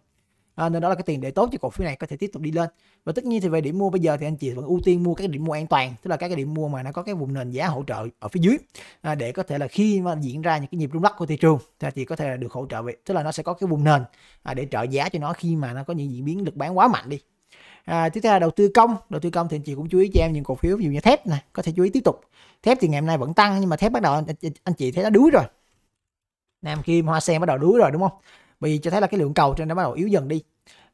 à, nên đó là cái tiền để tốt cho cổ phiếu này có thể tiếp tục đi lên và tất nhiên thì về điểm mua bây giờ thì anh chị vẫn ưu tiên mua các điểm mua an toàn tức là các cái điểm mua mà nó có cái vùng nền giá hỗ trợ ở phía dưới à, để có thể là khi mà diễn ra những cái nhịp rung lắc của thị trường thì chị có thể được hỗ trợ về tức là nó sẽ có cái vùng nền à, để trợ giá cho nó khi mà nó có những diễn biến lực bán quá mạnh đi À, tiếp theo là đầu tư công đầu tư công thì anh chị cũng chú ý cho em những cổ phiếu ví dụ như thép này có thể chú ý tiếp tục thép thì ngày hôm nay vẫn tăng nhưng mà thép bắt đầu anh, anh chị thấy nó đuối rồi nam kim hoa sen bắt đầu đuối rồi đúng không vì cho thấy là cái lượng cầu trên đã bắt đầu yếu dần đi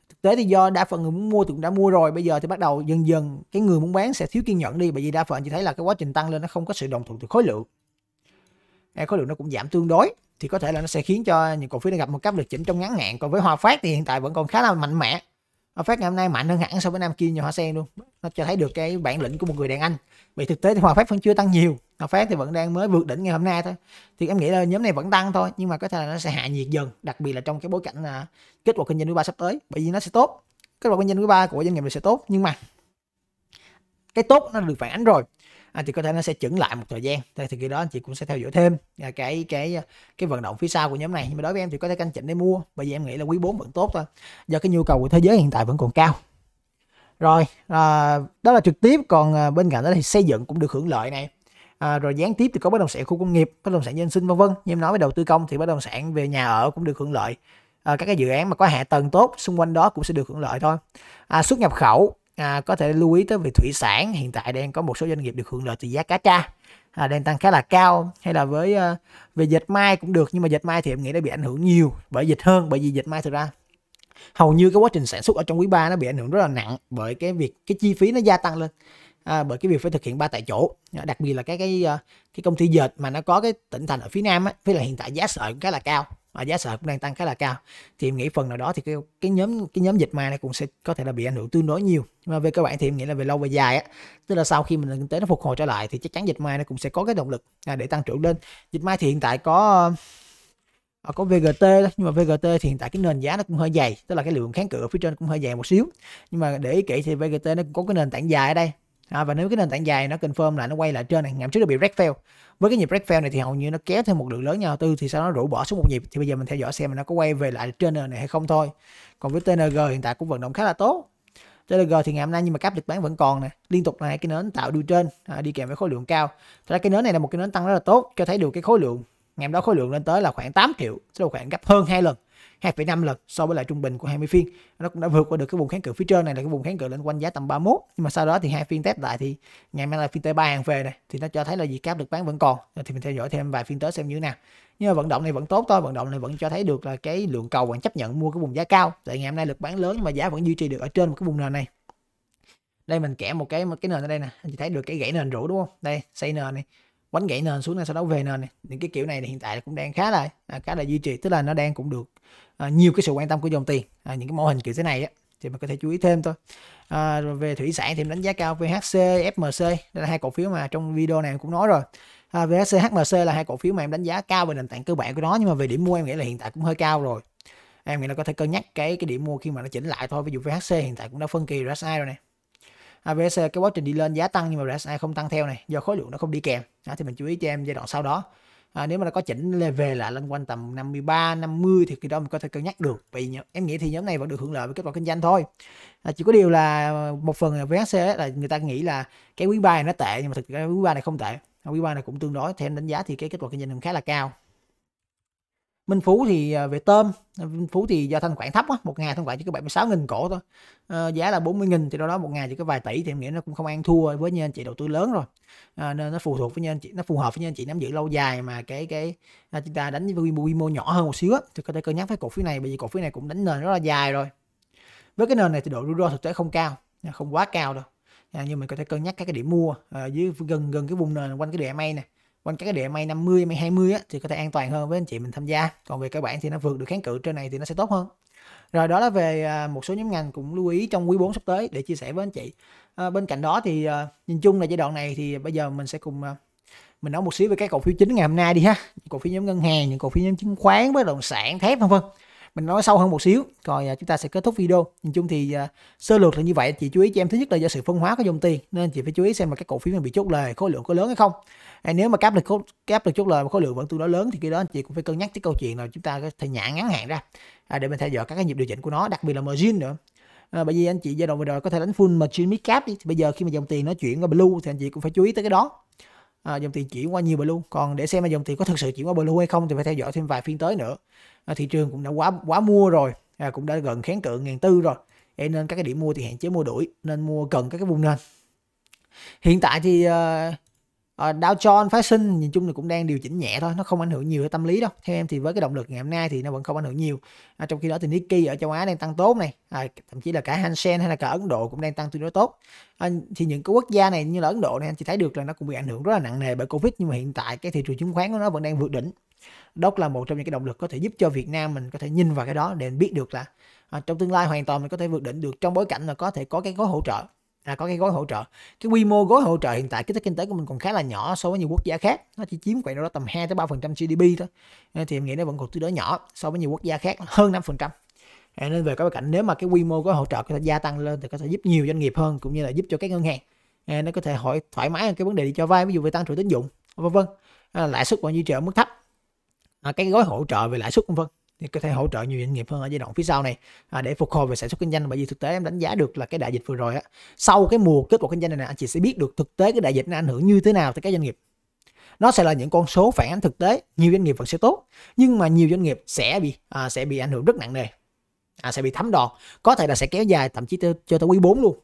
thực tế thì do đa phần người muốn mua thì cũng đã mua rồi bây giờ thì bắt đầu dần dần cái người muốn bán sẽ thiếu kiên nhẫn đi bởi vì đa phần chỉ thấy là cái quá trình tăng lên nó không có sự đồng thuận từ khối lượng khối lượng nó cũng giảm tương đối thì có thể là nó sẽ khiến cho những cổ phiếu này gặp một cấp điều chỉnh trong ngắn hạn còn với hoa Phát thì hiện tại vẫn còn khá là mạnh mẽ hoa Phát ngày hôm nay mạnh hơn hẳn so với Nam kia nhiều Hoa Sen luôn nó cho thấy được cái bản lĩnh của một người đàn anh vì thực tế thì hoa Phát vẫn chưa tăng nhiều Hòa Phát thì vẫn đang mới vượt đỉnh ngày hôm nay thôi thì em nghĩ là nhóm này vẫn tăng thôi nhưng mà có thể là nó sẽ hạ nhiệt dần đặc biệt là trong cái bối cảnh là kết quả kinh doanh quý ba sắp tới bởi vì nó sẽ tốt kết quả kinh doanh quý ba của doanh nghiệp này sẽ tốt nhưng mà cái tốt nó được phản ánh rồi à, thì có thể nó sẽ chững lại một thời gian thì, thì khi đó anh chị cũng sẽ theo dõi thêm à, cái cái cái vận động phía sau của nhóm này nhưng mà đối với em thì có thể canh chỉnh để mua bởi vì em nghĩ là quý 4 vẫn tốt thôi do cái nhu cầu của thế giới hiện tại vẫn còn cao rồi à, đó là trực tiếp còn à, bên cạnh đó thì xây dựng cũng được hưởng lợi này à, rồi gián tiếp thì có bất động sản khu công nghiệp bất động sản dân sinh vân vân như em nói với đầu tư công thì bất động sản về nhà ở cũng được hưởng lợi à, các cái dự án mà có hạ tầng tốt xung quanh đó cũng sẽ được hưởng lợi thôi à, xuất nhập khẩu à, có thể lưu ý tới về thủy sản hiện tại đang có một số doanh nghiệp được hưởng lợi từ giá cá tra à, đang tăng khá là cao hay là với à, về dệt may cũng được nhưng mà dệt may thì em nghĩ đã bị ảnh hưởng nhiều bởi dịch hơn bởi vì dệt may thực ra hầu như cái quá trình sản xuất ở trong quý 3 nó bị ảnh hưởng rất là nặng bởi cái việc cái chi phí nó gia tăng lên à, bởi cái việc phải thực hiện ba tại chỗ ờ, đặc biệt là cái cái ờ, cái công ty dệt mà nó có cái tỉnh thành ở phía nam á với là hiện tại giá sợi cũng khá là cao và ờ, giá sợi cũng đang tăng khá là cao thì em nghĩ phần nào đó thì cái, cái nhóm cái nhóm dịch may này cũng sẽ có thể là bị ảnh hưởng tương đối nhiều mà về cơ bản thì em nghĩ là về lâu về dài á tức là sau khi mình kinh tế nó phục hồi trở lại thì chắc chắn dịch may nó cũng sẽ có cái động lực à, để tăng trưởng lên dịch may thì hiện tại có có VGT nhưng mà VGT thì hiện tại cái nền giá nó cũng hơi dày tức là cái lượng kháng cự ở phía trên cũng hơi dày một xíu nhưng mà để ý kỹ thì VGT nó cũng có cái nền tảng dài ở đây à, và nếu cái nền tảng dài nó confirm lại nó quay lại trên này ngậm trước nó bị break fail với cái nhịp break fail này thì hầu như nó kéo thêm một lượng lớn nhà đầu tư thì sau đó nó rũ bỏ xuống một nhịp thì bây giờ mình theo dõi xem nó có quay về lại trên nền này hay không thôi còn với TNG hiện tại cũng vận động khá là tốt tng thì ngày hôm nay nhưng mà cáp lực bán vẫn còn nè liên tục này cái nến tạo đuôi trên à, đi kèm với khối lượng cao thật ra cái nến này là một cái nến tăng rất là tốt cho thấy được cái khối lượng ngày hôm đó khối lượng lên tới là khoảng 8 triệu tức là khoảng gấp hơn hai lần 2,5 lần so với lại trung bình của 20 phiên nó cũng đã vượt qua được cái vùng kháng cự phía trên này là cái vùng kháng cự lên quanh giá tầm 31 nhưng mà sau đó thì hai phiên test lại thì ngày mai là phiên tới ba hàng về này thì nó cho thấy là gì cáp được bán vẫn còn thì mình theo dõi thêm vài phiên tới xem như thế nào nhưng mà vận động này vẫn tốt thôi vận động này vẫn cho thấy được là cái lượng cầu vẫn chấp nhận mua cái vùng giá cao tại ngày hôm nay lực bán lớn mà giá vẫn duy trì được ở trên một cái vùng nền này đây mình kẻ một cái một cái nền ở đây nè anh chị thấy được cái gãy nền rũ đúng không đây xây nền này bánh gãy nền xuống này sau đó về nền những cái kiểu này thì hiện tại cũng đang khá là à, khá là duy trì tức là nó đang cũng được à, nhiều cái sự quan tâm của dòng tiền à, những cái mô hình kiểu thế này á thì mình có thể chú ý thêm thôi à, rồi về thủy sản thì đánh giá cao VHC FMC đây là hai cổ phiếu mà trong video này cũng nói rồi à, VHC HMC là hai cổ phiếu mà em đánh giá cao về nền tảng cơ bản của nó nhưng mà về điểm mua em nghĩ là hiện tại cũng hơi cao rồi em nghĩ là có thể cân nhắc cái cái điểm mua khi mà nó chỉnh lại thôi ví dụ VHC hiện tại cũng đã phân kỳ RSI rồi này AVSC cái quá trình đi lên giá tăng nhưng mà RSI không tăng theo này do khối lượng nó không đi kèm à, thì mình chú ý cho em giai đoạn sau đó à, nếu mà nó có chỉnh về lại lên quanh tầm 53 50 thì khi đó mình có thể cân nhắc được vì em nghĩ thì nhóm này vẫn được hưởng lợi với kết quả kinh doanh thôi à, chỉ có điều là một phần là VHC là người ta nghĩ là cái quý ba này nó tệ nhưng mà thực ra quý ba này không tệ quý ba này cũng tương đối theo đánh giá thì cái kết quả kinh doanh cũng khá là cao Minh Phú thì à, về tôm Minh Phú thì do thanh khoản thấp á một ngày thanh khoản chỉ có 76 nghìn cổ thôi à, giá là 40 nghìn thì đâu đó một ngày chỉ có vài tỷ thì em nghĩ nó cũng không ăn thua với như anh chị đầu tư lớn rồi à, nên nó phù thuộc với như anh chị nó phù hợp với như anh chị nắm giữ lâu dài mà cái cái à, chúng ta đánh với quy mô nhỏ hơn một xíu á, thì có thể cân nhắc với cổ phiếu này bởi vì cổ phiếu này cũng đánh nền rất là dài rồi với cái nền này thì độ rủi ro thực tế không cao không quá cao đâu à, nhưng mình có thể cân nhắc các cái điểm mua à, dưới gần gần cái vùng nền quanh cái DMA này quanh các cái địa may 50 may 20 á, thì có thể an toàn hơn với anh chị mình tham gia còn về các bạn thì nó vượt được kháng cự trên này thì nó sẽ tốt hơn rồi đó là về à, một số nhóm ngành cũng lưu ý trong quý 4 sắp tới để chia sẻ với anh chị à, bên cạnh đó thì à, nhìn chung là giai đoạn này thì bây giờ mình sẽ cùng à, mình nói một xíu về các cổ phiếu chính ngày hôm nay đi ha cổ phiếu nhóm ngân hàng những cổ phiếu nhóm chứng khoán bất động sản thép vân vân mình nói sâu hơn một xíu rồi à, chúng ta sẽ kết thúc video nhìn chung thì à, sơ lược là như vậy chị chú ý cho em thứ nhất là do sự phân hóa của dòng tiền nên chị phải chú ý xem là các cổ phiếu mình bị chốt lời khối lượng có lớn hay không à, nếu mà cáp được cáp được chốt lời mà khối lượng vẫn tương đối lớn thì khi đó chị cũng phải cân nhắc tới câu chuyện là chúng ta có thể nhả ngắn hạn ra à, để mình theo dõi các cái nhịp điều chỉnh của nó đặc biệt là margin nữa à, bởi vì anh chị giai đoạn vừa rồi có thể đánh full mà margin mid cap đi thì bây giờ khi mà dòng tiền nó chuyển qua blue thì anh chị cũng phải chú ý tới cái đó à, dòng tiền chuyển qua nhiều blue còn để xem mà dòng tiền có thực sự chuyển qua blue hay không thì phải theo dõi thêm vài phiên tới nữa à, thị trường cũng đã quá quá mua rồi à, cũng đã gần kháng cự ngàn tư rồi vậy nên các cái điểm mua thì hạn chế mua đuổi nên mua cần các cái vùng nền hiện tại thì uh, Ờ, Dow Jones phái sinh nhìn chung là cũng đang điều chỉnh nhẹ thôi nó không ảnh hưởng nhiều tới tâm lý đâu theo em thì với cái động lực ngày hôm nay thì nó vẫn không ảnh hưởng nhiều à, trong khi đó thì Nikkei ở châu Á đang tăng tốt này à, thậm chí là cả Hang Seng hay là cả Ấn Độ cũng đang tăng tương đối tốt à, thì những cái quốc gia này như là Ấn Độ này anh chỉ thấy được là nó cũng bị ảnh hưởng rất là nặng nề bởi Covid nhưng mà hiện tại cái thị trường chứng khoán của nó vẫn đang vượt đỉnh đó là một trong những cái động lực có thể giúp cho Việt Nam mình có thể nhìn vào cái đó để biết được là à, trong tương lai hoàn toàn mình có thể vượt đỉnh được trong bối cảnh là có thể có cái gói hỗ trợ là có cái gói hỗ trợ cái quy mô gói hỗ trợ hiện tại cái kinh tế của mình còn khá là nhỏ so với nhiều quốc gia khác nó chỉ chiếm khoảng đâu đó tầm 2 tới ba phần trăm GDP thôi nên ờ, thì em nghĩ nó vẫn còn tương đối nhỏ so với nhiều quốc gia khác hơn 5 phần trăm ờ, nên về cái bối cảnh nếu mà cái quy mô gói hỗ trợ có thể gia tăng lên thì có thể giúp nhiều doanh nghiệp hơn cũng như là giúp cho các ngân hàng ờ, nó có thể hỏi thoải mái cái vấn đề đi cho vay ví dụ về tăng trưởng tín dụng vân vân lãi suất vẫn duy trì ở mức thấp cái gói hỗ trợ về lãi suất vân vân có thể hỗ trợ nhiều doanh nghiệp hơn ở giai đoạn phía sau này à, để phục hồi về sản xuất kinh doanh bởi vì thực tế em đánh giá được là cái đại dịch vừa rồi á sau cái mùa kết quả kinh doanh này, nè anh chị sẽ biết được thực tế cái đại dịch nó ảnh hưởng như thế nào tới các doanh nghiệp nó sẽ là những con số phản ánh thực tế nhiều doanh nghiệp vẫn sẽ tốt nhưng mà nhiều doanh nghiệp sẽ bị à, sẽ bị ảnh hưởng rất nặng nề à, sẽ bị thấm đòn có thể là sẽ kéo dài thậm chí cho tới quý 4 luôn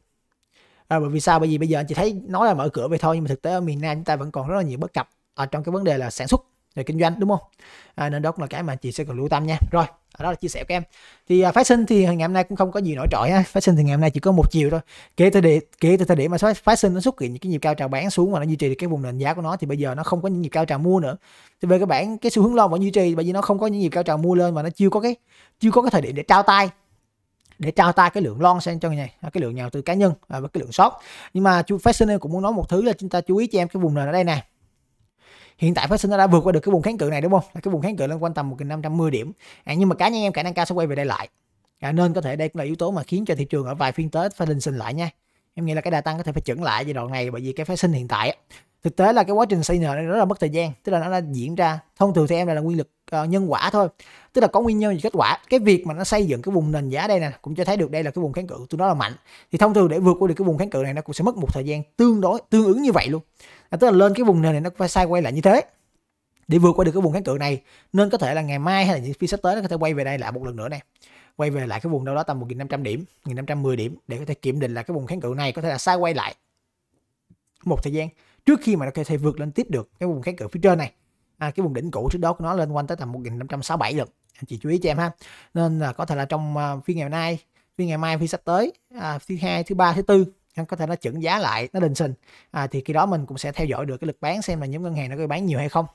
à, bởi vì sao bởi vì bây giờ anh chị thấy nói là mở cửa vậy thôi nhưng mà thực tế ở miền Nam chúng ta vẫn còn rất là nhiều bất cập ở trong cái vấn đề là sản xuất về kinh doanh đúng không à, nên đó cũng là cái mà chị sẽ cần lưu tâm nha rồi đó là chia sẻ của em thì à, phát sinh thì ngày hôm nay cũng không có gì nổi trội ha phát sinh thì ngày hôm nay chỉ có một chiều thôi kể từ địa kể từ thời điểm mà phát sinh nó xuất hiện những cái nhịp cao trào bán xuống mà nó duy trì được cái vùng nền giá của nó thì bây giờ nó không có những nhịp cao trào mua nữa thì về cái bạn cái xu hướng lâu vẫn duy trì bởi vì nó không có những nhịp cao trào mua lên và nó chưa có cái chưa có cái thời điểm để trao tay để trao tay cái lượng lon sang cho người này cái lượng nhà đầu tư cá nhân à, và cái lượng short nhưng mà chú phát sinh em cũng muốn nói một thứ là chúng ta chú ý cho em cái vùng nền ở đây này hiện tại Phát sinh đã vượt qua được cái vùng kháng cự này đúng không là cái vùng kháng cự lên quanh tầm một năm 1510 điểm à, nhưng mà cá nhân em khả năng cao sẽ quay về đây lại à, nên có thể đây cũng là yếu tố mà khiến cho thị trường ở vài phiên tới phải Phát sinh lại nha em nghĩ là cái đà tăng có thể phải chuẩn lại giai đoạn này bởi vì cái phát sinh hiện tại thực tế là cái quá trình xây nền này rất là mất thời gian tức là nó đã diễn ra thông thường thì em là, là nguyên lực uh, nhân quả thôi tức là có nguyên nhân gì kết quả cái việc mà nó xây dựng cái vùng nền giá đây nè cũng cho thấy được đây là cái vùng kháng cự tôi nói là mạnh thì thông thường để vượt qua được cái vùng kháng cự này nó cũng sẽ mất một thời gian tương đối tương ứng như vậy luôn à, tức là lên cái vùng nền này nó phải sai quay lại như thế để vượt qua được cái vùng kháng cự này nên có thể là ngày mai hay là những phiên sắp tới nó có thể quay về đây lại một lần nữa này quay về lại cái vùng đâu đó tầm 1.500 điểm 1.510 điểm để có thể kiểm định là cái vùng kháng cự này có thể là sai quay lại một thời gian trước khi mà nó có thể vượt lên tiếp được cái vùng kháng cự phía trên này à, cái vùng đỉnh cũ trước đó của nó lên quanh tới tầm 1567 lần anh chị chú ý cho em ha nên là có thể là trong à, phiên ngày nay phiên ngày mai phiên sắp tới à, thứ hai thứ ba thứ tư có thể nó chững giá lại nó đình sinh à, thì khi đó mình cũng sẽ theo dõi được cái lực bán xem là nhóm ngân hàng nó có bán nhiều hay không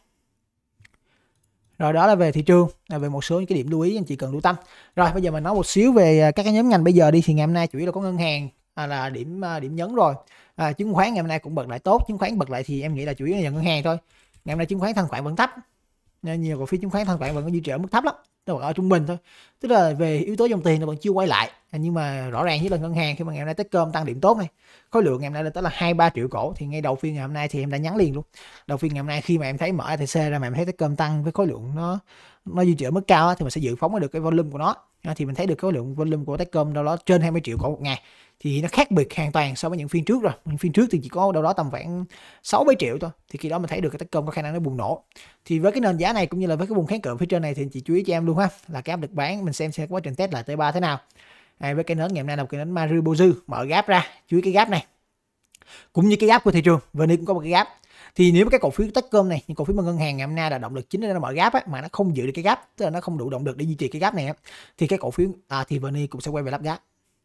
rồi đó là về thị trường là về một số những cái điểm lưu ý anh chị cần lưu tâm rồi bây giờ mình nói một xíu về à, các cái nhóm ngành bây giờ đi thì ngày hôm nay chủ yếu là có ngân hàng à, là điểm à, điểm nhấn rồi à, chứng khoán ngày hôm nay cũng bật lại tốt chứng khoán bật lại thì em nghĩ là chủ yếu là ngân hàng thôi ngày hôm nay chứng khoán thanh khoản vẫn thấp nhiều cổ phiếu chứng khoán thanh khoản vẫn duy trì ở mức thấp lắm nó vẫn ở trung bình thôi tức là về yếu tố dòng tiền nó vẫn chưa quay lại nhưng mà rõ ràng với là ngân hàng khi mà ngày hôm nay Techcom tăng điểm tốt này khối lượng ngày hôm nay lên tới là hai ba triệu cổ thì ngay đầu phiên ngày hôm nay thì em đã nhắn liền luôn đầu phiên ngày hôm nay khi mà em thấy mở ATC ra mà em thấy Techcom tăng với khối lượng nó nó duy trì ở mức cao thì mình sẽ dự phóng được cái volume của nó thì mình thấy được khối lượng volume của Techcom đâu đó trên 20 triệu cổ một ngày thì nó khác biệt hoàn toàn so với những phiên trước rồi những phiên trước thì chỉ có đâu đó tầm khoảng 6 7 triệu thôi thì khi đó mình thấy được cái tấn công có khả năng nó bùng nổ thì với cái nền giá này cũng như là với cái vùng kháng cự phía trên này thì chị chú ý cho em luôn ha là cái áp lực bán mình xem xem quá trình test lại tới ba thế nào à, với cái nến ngày hôm nay là một cái nến Maribozu mở gap ra chú ý cái gap này cũng như cái gap của thị trường vừa nay cũng có một cái gap thì nếu cái cổ phiếu Techcom này những cổ phiếu mà ngân hàng ngày hôm nay là động lực chính nên nó mở gap á, mà nó không giữ được cái gap tức là nó không đủ động lực để duy trì cái gap này á, thì cái cổ phiếu à, thì vừa cũng sẽ quay về lắp gap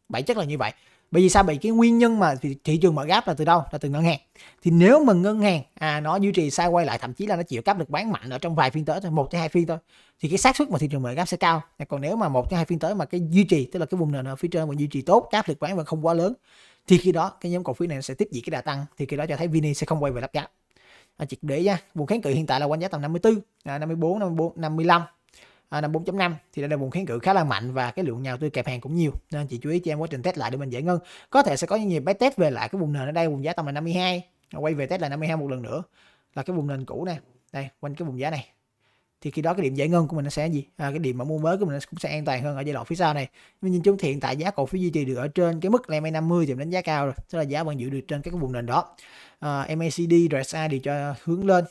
bảy chắc là như vậy bởi vì sao bị cái nguyên nhân mà thị trường mở gáp là từ đâu là từ ngân hàng thì nếu mà ngân hàng à, nó duy trì sai quay lại thậm chí là nó chịu cấp được bán mạnh ở trong vài phiên tới thôi một tới hai phiên thôi thì cái xác suất mà thị trường mở gáp sẽ cao còn nếu mà một tới hai phiên tới mà cái duy trì tức là cái vùng nền ở phía trên mà duy trì tốt áp được bán và không quá lớn thì khi đó cái nhóm cổ phiếu này sẽ tiếp diễn cái đà tăng thì khi đó cho thấy Vini sẽ không quay về lắp gáp à, chỉ để ra vùng kháng cự hiện tại là quanh giá tầm 54 à, 54 54 55 à, năm 4.5 thì đây là vùng kháng cự khá là mạnh và cái lượng nhào tôi kẹp hàng cũng nhiều nên chị chú ý cho em quá trình test lại để mình giải ngân có thể sẽ có những nhịp bán test về lại cái vùng nền ở đây vùng giá tầm là 52 quay về test là 52 một lần nữa là cái vùng nền cũ nè đây quanh cái vùng giá này thì khi đó cái điểm giải ngân của mình nó sẽ gì à, cái điểm mà mua mới của mình nó cũng sẽ an toàn hơn ở giai đoạn phía sau này nhưng nhìn chung hiện tại giá cổ phiếu duy trì được ở trên cái mức là MA 50 thì đánh giá cao rồi tức là giá vẫn giữ được trên các cái vùng nền đó à, MACD RSI thì cho hướng lên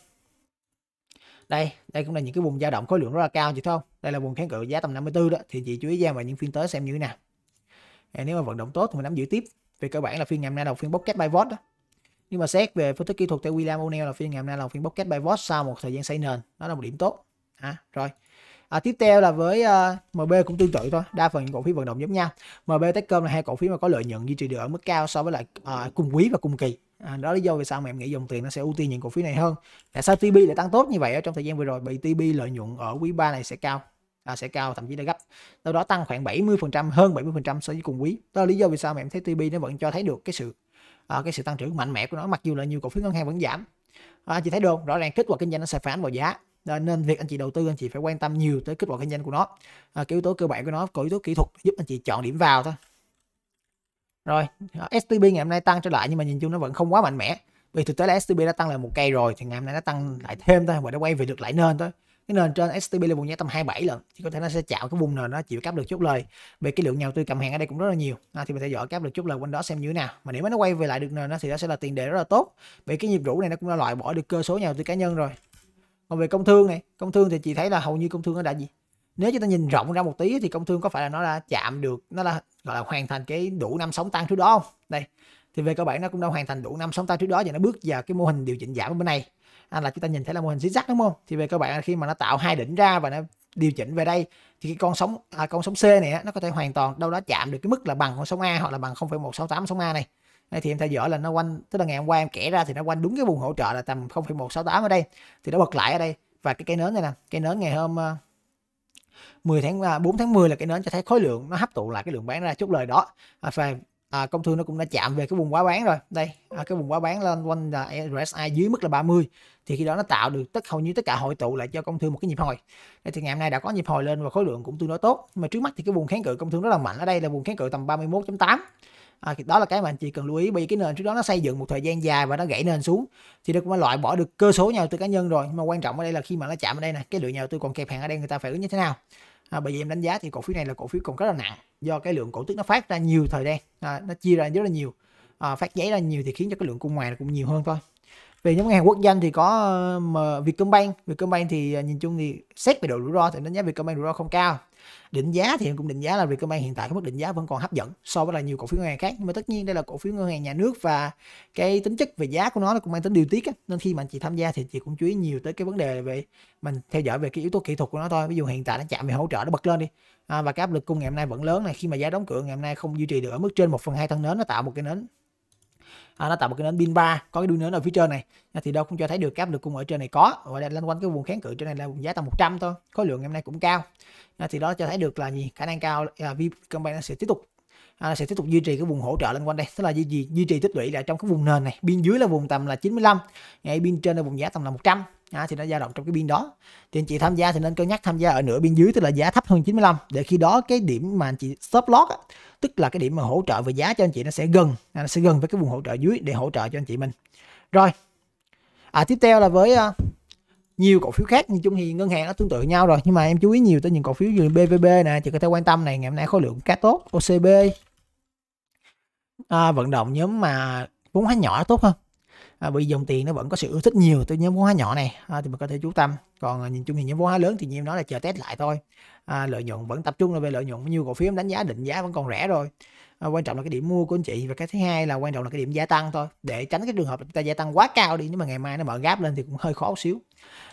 đây đây cũng là những cái vùng dao động khối lượng rất là cao chị thấy không đây là vùng kháng cự giá tầm 54 đó thì chị chú ý ra vào những phiên tới xem như thế nào nếu mà vận động tốt thì mình nắm giữ tiếp về cơ bản là phiên ngày hôm nay đầu phiên bốc kết bay đó nhưng mà xét về phân tích kỹ thuật theo William O'Neill là phiên ngày hôm nay là phiên bốc kết bay sau một thời gian xây nền đó là một điểm tốt à, rồi À, tiếp theo là với uh, à, MB cũng tương tự thôi, đa phần cổ phiếu vận động giống nhau. MB Techcom là hai cổ phiếu mà có lợi nhuận duy trì được ở mức cao so với lại uh, cùng quý và cùng kỳ à, đó lý do vì sao mà em nghĩ dòng tiền nó sẽ ưu tiên những cổ phiếu này hơn tại sao TB lại tăng tốt như vậy ở trong thời gian vừa rồi bị TB lợi nhuận ở quý 3 này sẽ cao à, sẽ cao thậm chí là gấp sau đó tăng khoảng 70% hơn 70% so với cùng quý đó là lý do vì sao mà em thấy TB nó vẫn cho thấy được cái sự à, cái sự tăng trưởng mạnh mẽ của nó mặc dù là nhiều cổ phiếu ngân hàng vẫn giảm à, anh chị thấy được rõ ràng kết quả kinh doanh nó sẽ phản ánh vào giá à, nên việc anh chị đầu tư anh chị phải quan tâm nhiều tới kết quả kinh doanh của nó à, cái yếu tố cơ bản của nó có yếu tố kỹ thuật giúp anh chị chọn điểm vào thôi rồi STB ngày hôm nay tăng trở lại nhưng mà nhìn chung nó vẫn không quá mạnh mẽ vì thực tế là STB đã tăng là một cây rồi thì ngày hôm nay nó tăng lại thêm thôi và nó quay về được lại nền thôi cái nền trên STB là vùng giá tầm 27 lần thì có thể nó sẽ chạm cái vùng nền nó chịu cáp được chút lời về cái lượng nhà đầu tư cầm hàng ở đây cũng rất là nhiều à, thì mình sẽ dõi cáp được chút lời quanh đó xem như thế nào mà nếu mà nó quay về lại được nền nó thì nó sẽ là tiền đề rất là tốt Về cái nhịp rũ này nó cũng đã loại bỏ được cơ số nhà đầu tư cá nhân rồi còn về công thương này công thương thì chị thấy là hầu như công thương nó đã gì nếu chúng ta nhìn rộng ra một tí thì công thương có phải là nó đã chạm được nó là gọi là hoàn thành cái đủ năm sóng tăng trước đó không đây thì về cơ bản nó cũng đã hoàn thành đủ năm sóng tăng trước đó và nó bước vào cái mô hình điều chỉnh giảm bên này à, là chúng ta nhìn thấy là mô hình zigzag đúng không thì về cơ bản khi mà nó tạo hai đỉnh ra và nó điều chỉnh về đây thì cái con sóng à, con sóng C này nó có thể hoàn toàn đâu đó chạm được cái mức là bằng con sóng A hoặc là bằng 0,168 sóng A này đây thì em theo dõi là nó quanh tức là ngày hôm qua em kể ra thì nó quanh đúng cái vùng hỗ trợ là tầm 0,168 ở đây thì nó bật lại ở đây và cái cây nến này nè cây nến ngày hôm ờ, 10 tháng à, 4 tháng 10 là cái nến cho thấy khối lượng nó hấp thụ lại cái lượng bán ra chút lời đó à, và à, công thương nó cũng đã chạm về cái vùng quá bán rồi đây à, cái vùng quá bán lên quanh RSI dưới mức là 30 thì khi đó nó tạo được tất hầu như tất cả hội tụ lại cho công thương một cái nhịp hồi đây thì ngày hôm nay đã có nhịp hồi lên và khối lượng cũng tương đối tốt nhưng mà trước mắt thì cái vùng kháng cự công thương rất là mạnh ở đây là vùng kháng cự tầm 31.8 à, đó là cái mà anh chị cần lưu ý bởi vì cái nền trước đó nó xây dựng một thời gian dài và nó gãy nền xuống thì được mà loại bỏ được cơ số nhà đầu tư cá nhân rồi nhưng mà quan trọng ở đây là khi mà nó chạm ở đây này cái lượng nhà đầu tư còn kẹp hàng ở đây người ta phải ứng như thế nào à, bởi vì em đánh giá thì cổ phiếu này là cổ phiếu còn rất là nặng do cái lượng cổ tức nó phát ra nhiều thời gian à, nó chia ra rất là nhiều à, phát giấy ra nhiều thì khiến cho cái lượng cung ngoài cũng nhiều hơn thôi về nhóm ngân hàng quốc doanh thì có ờ, mà Vietcombank Vietcombank thì ờ, nhìn chung thì xét về độ rủi ro thì đánh giá Vietcombank rủi ro không cao định giá thì em cũng định giá là Vietcombank hiện tại cái mức định giá vẫn còn hấp dẫn so với là nhiều cổ phiếu ngân hàng khác nhưng mà tất nhiên đây là cổ phiếu ngân hàng nhà nước và cái tính chất về giá của nó nó cũng mang tính điều tiết á. nên khi mà anh chị tham gia thì chị cũng chú ý nhiều tới cái vấn đề về mình theo dõi về cái yếu tố kỹ thuật của nó thôi ví dụ hiện tại nó chạm về hỗ trợ nó bật lên đi à, và cái áp lực cung ngày hôm nay vẫn lớn này khi mà giá đóng cửa ngày hôm nay không duy trì được ở mức trên 1 phần hai thân nến nó tạo một cái nến à, nó tạo một cái nến pin ba có cái đuôi nến ở phía trên này à, thì đâu cũng cho thấy được cái áp lực cung ở trên này có và đây loanh quanh cái vùng kháng cự trên này là vùng giá tầm 100 thôi khối lượng ngày hôm nay cũng cao à, thì đó cho thấy được là gì khả năng cao à, ờ, Vcombank nó sẽ tiếp tục à, sẽ tiếp tục duy trì cái vùng hỗ trợ lên quanh đây tức là duy trì duy trì tích lũy lại trong cái vùng nền này biên dưới là vùng tầm là 95 ngay biên trên là vùng giá tầm là 100 à, thì nó dao động trong cái biên đó thì anh chị tham gia thì nên cân nhắc tham gia ở nửa biên dưới tức là giá thấp hơn 95 để khi đó cái điểm mà anh chị stop loss á, tức là cái điểm mà hỗ trợ về giá cho anh chị nó sẽ gần à, nó sẽ gần với cái vùng hỗ trợ dưới để hỗ trợ cho anh chị mình rồi à, tiếp theo là với uh, nhiều cổ phiếu khác nhưng chung thì ngân hàng nó tương tự nhau rồi nhưng mà em chú ý nhiều tới những cổ phiếu như BVB nè chị có thể quan tâm này ngày hôm nay khối lượng khá tốt OCB à, vận động nhóm mà vốn hóa nhỏ tốt hơn à, bởi dòng tiền nó vẫn có sự ưa thích nhiều tới nhóm vốn hóa nhỏ này à, thì mình có thể chú tâm còn à, nhìn chung thì nhóm vốn hóa lớn thì như em nói là chờ test lại thôi à, lợi nhuận vẫn tập trung là về lợi nhuận nhiều cổ phiếu đánh giá định giá vẫn còn rẻ rồi Ờ, quan trọng là cái điểm mua của anh chị và cái thứ hai là quan trọng là cái điểm gia tăng thôi để tránh cái trường hợp là chúng ta gia tăng quá cao đi nếu mà ngày mai nó mở gáp lên thì cũng hơi khó xíu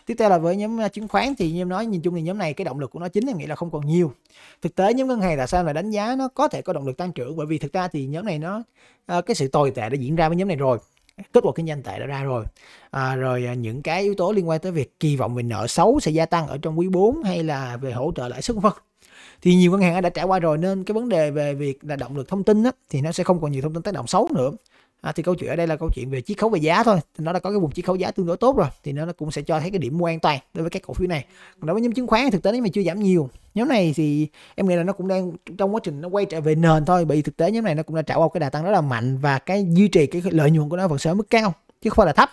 tiếp theo là với nhóm à, chứng khoán thì như em nói nhìn chung thì nhóm này cái động lực của nó chính em nghĩ là không còn nhiều thực tế nhóm ngân hàng tại sao là đánh giá nó có thể có động lực tăng trưởng bởi vì thực ra thì nhóm này nó ờ, cái sự tồi tệ đã diễn ra với nhóm này rồi kết quả kinh doanh tệ đã ra rồi à, rồi à, những cái yếu tố liên quan tới việc kỳ vọng về nợ xấu sẽ gia tăng ở trong quý 4 hay là về hỗ trợ lãi suất vân thì nhiều ngân hàng đã trải qua rồi nên cái vấn đề về việc là động lực thông tin á, thì nó sẽ không còn nhiều thông tin tác động xấu nữa à, thì câu chuyện ở đây là câu chuyện về chiết khấu về giá thôi nó đã có cái vùng chiết khấu giá tương đối tốt rồi thì nó cũng sẽ cho thấy cái điểm mua an toàn đối với các cổ phiếu này còn đối với nhóm chứng khoán thực tế nếu chưa giảm nhiều nhóm này thì em nghĩ là nó cũng đang trong quá trình nó quay trở về nền thôi bởi vì thực tế nhóm này nó cũng đã trải qua cái đà tăng rất là mạnh và cái duy trì cái lợi nhuận của nó vẫn sẽ ở mức cao chứ không phải là thấp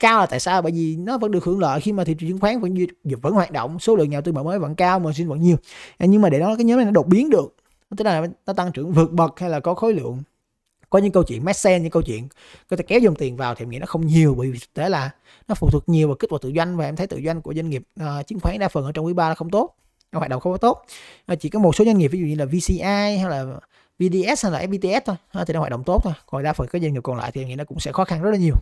cao là tại sao bởi vì nó vẫn được hưởng lợi khi mà thị trường chứng khoán vẫn vẫn hoạt động số lượng nhà đầu tư mở mới vẫn cao mà xin vẫn nhiều nhưng mà để nó cái nhóm này nó đột biến được tức là nó tăng trưởng vượt bậc hay là có khối lượng có những câu chuyện Messen những câu chuyện có thể kéo dòng tiền vào thì em nghĩ nó không nhiều bởi vì thực tế là nó phụ thuộc nhiều vào kết quả tự doanh và em thấy tự doanh của doanh nghiệp uh, chứng khoán đa phần ở trong quý ba là không tốt nó hoạt động không có tốt ờ, chỉ có một số doanh nghiệp ví dụ như là VCI hay là VDS hay là FBTs thôi ờ, thì nó hoạt động tốt thôi còn đa phần các doanh nghiệp còn lại thì em nghĩ nó cũng sẽ khó khăn rất là nhiều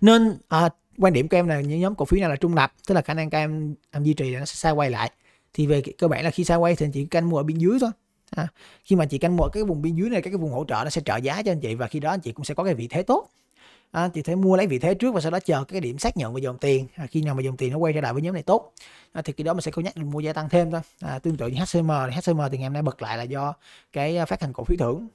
nên à, quan điểm của em là những nhóm cổ phiếu nào là trung lập tức là khả năng các em, em duy trì là nó sẽ xa quay lại thì về cơ bản là khi xa quay thì anh chị canh mua ở biên dưới thôi à, khi mà chị canh mua cái vùng biên dưới này các cái vùng hỗ trợ nó sẽ trợ giá cho anh chị và khi đó anh chị cũng sẽ có cái vị thế tốt à, chị phải mua lấy vị thế trước và sau đó chờ cái điểm xác nhận về dòng tiền à, khi nào mà dòng tiền nó quay trở lại với nhóm này tốt à, thì khi đó mình sẽ có nhắc mua gia tăng thêm thôi à, tương tự như HCM HCM thì ngày hôm nay bật lại là do cái à, phát hành cổ phiếu thưởng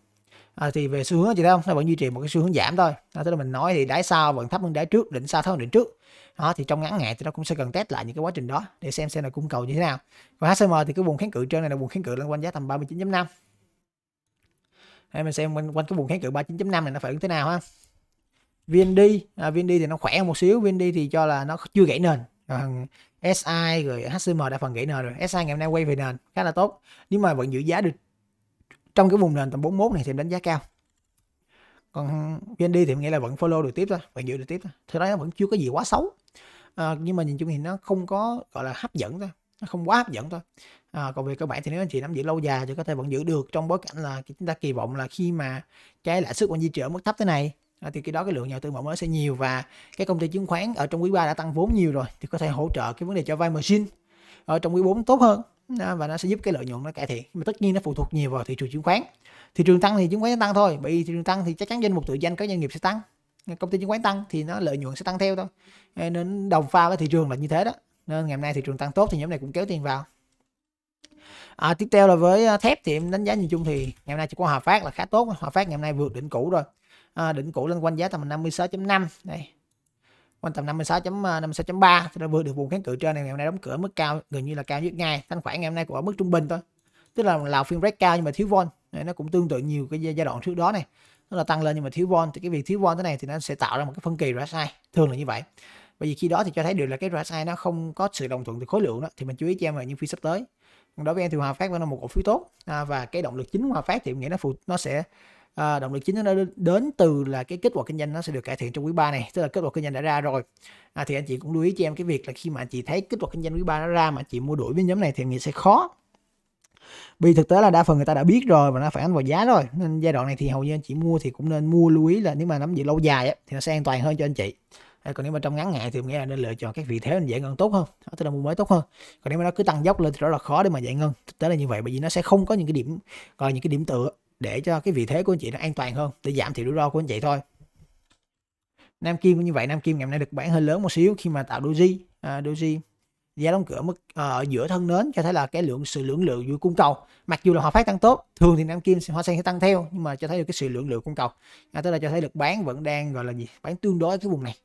à, thì về xu hướng thì thấy không nó vẫn duy trì một cái xu hướng giảm thôi à, tức là mình nói thì đáy sau vẫn thấp hơn đáy trước đỉnh sau thấp hơn đỉnh trước đó thì trong ngắn hạn thì nó cũng sẽ cần test lại những cái quá trình đó để xem xem là cung cầu như thế nào và HCM thì cái vùng kháng cự trên này là vùng kháng cự lên quanh giá tầm 39.5 đây mình xem quanh, quanh cái vùng kháng cự 39.5 này nó phải ứng thế nào ha VND à, VND thì nó khỏe một xíu VND thì cho là nó chưa gãy nền còn SI rồi HCM đã phần gãy nền rồi SI ngày hôm nay quay về nền khá là tốt nếu mà vẫn giữ giá được trong cái vùng nền tầm 41 này thì em đánh giá cao còn VND thì nghĩ là vẫn follow được tiếp thôi vẫn giữ được tiếp thôi thế đó vẫn chưa có gì quá xấu à, nhưng mà nhìn chung thì nó không có gọi là hấp dẫn thôi nó không quá hấp dẫn thôi à, còn về cơ bản thì nếu anh chị nắm giữ lâu dài thì có thể vẫn giữ được trong bối cảnh là chúng ta kỳ vọng là khi mà trái lãi suất quanh di trở mức thấp thế này à, thì cái đó cái lượng nhà tư mở nó sẽ nhiều và cái công ty chứng khoán ở trong quý 3 đã tăng vốn nhiều rồi thì có thể hỗ trợ cái vấn đề cho vay margin ở trong quý 4 tốt hơn và nó sẽ giúp cái lợi nhuận nó cải thiện mà tất nhiên nó phụ thuộc nhiều vào thị trường chứng khoán thị trường tăng thì chứng khoán tăng thôi bị thị trường tăng thì chắc chắn danh mục tự danh các doanh nghiệp sẽ tăng công ty chứng khoán tăng thì nó lợi nhuận sẽ tăng theo thôi ờ, nên đồng pha với thị trường là như thế đó nên ngày hôm nay thị trường tăng tốt thì nhóm này cũng kéo tiền vào à, tiếp theo là với à, thép thì em đánh giá nhìn chung thì ngày hôm nay chỉ có hòa phát là khá tốt hòa phát ngày hôm nay vượt đỉnh cũ rồi à, đỉnh cũ lên quanh giá tầm 56.5 đây quanh tầm 56.56.3 thì nó vừa được vùng kháng cự trên này ngày hôm nay đóng cửa mức cao gần như là cao nhất ngày thanh khoản ngày hôm nay cũng ở mức trung bình thôi tức là là phiên break cao nhưng mà thiếu vol nó cũng tương tự nhiều cái giai đoạn trước đó này nó là tăng lên nhưng mà thiếu vol thì cái việc thiếu vol thế này thì nó sẽ tạo ra một cái phân kỳ RSI thường là như vậy bởi vì khi đó thì cho thấy được là cái RSI nó không có sự đồng thuận từ khối lượng đó thì mình chú ý cho em là những phiên sắp tới đối với em thì hòa phát vẫn là một cổ phiếu tốt à, và cái động lực chính hòa phát thì em nghĩ nó phụ nó sẽ à, động lực chính nó đến từ là cái kết quả kinh doanh nó sẽ được cải thiện trong quý 3 này tức là kết quả kinh doanh đã ra rồi à, thì anh chị cũng lưu ý cho em cái việc là khi mà anh chị thấy kết quả kinh doanh quý 3 nó ra mà chị mua đuổi với nhóm này thì em nghĩ sẽ khó vì thực tế là đa phần người ta đã biết rồi và nó phản ánh vào giá rồi nên giai đoạn này thì hầu như anh chị mua thì cũng nên mua lưu ý là nếu mà nắm giữ lâu dài ấy, thì nó sẽ an toàn hơn cho anh chị à, còn nếu mà trong ngắn hạn thì mình là nên lựa chọn các vị thế giải ngân tốt hơn tức là mua mới tốt hơn còn nếu mà nó cứ tăng dốc lên thì rất là khó để mà giải ngân thực tế là như vậy bởi vì nó sẽ không có những cái điểm còn những cái điểm tựa để cho cái vị thế của anh chị nó an toàn hơn để giảm thiểu rủi ro của anh chị thôi Nam Kim cũng như vậy Nam Kim ngày nay được bán hơi lớn một xíu khi mà tạo doji à, doji giá đóng cửa mức ờ, ở uh, giữa thân nến cho thấy là cái lượng sự lưỡng lượng giữa cung cầu mặc dù là họ phát tăng tốt thường thì nam kim hoa sen sẽ tăng theo nhưng mà cho thấy được cái sự lưỡng lượng cung cầu à, tức là cho thấy được bán vẫn đang gọi là gì bán tương đối cái vùng này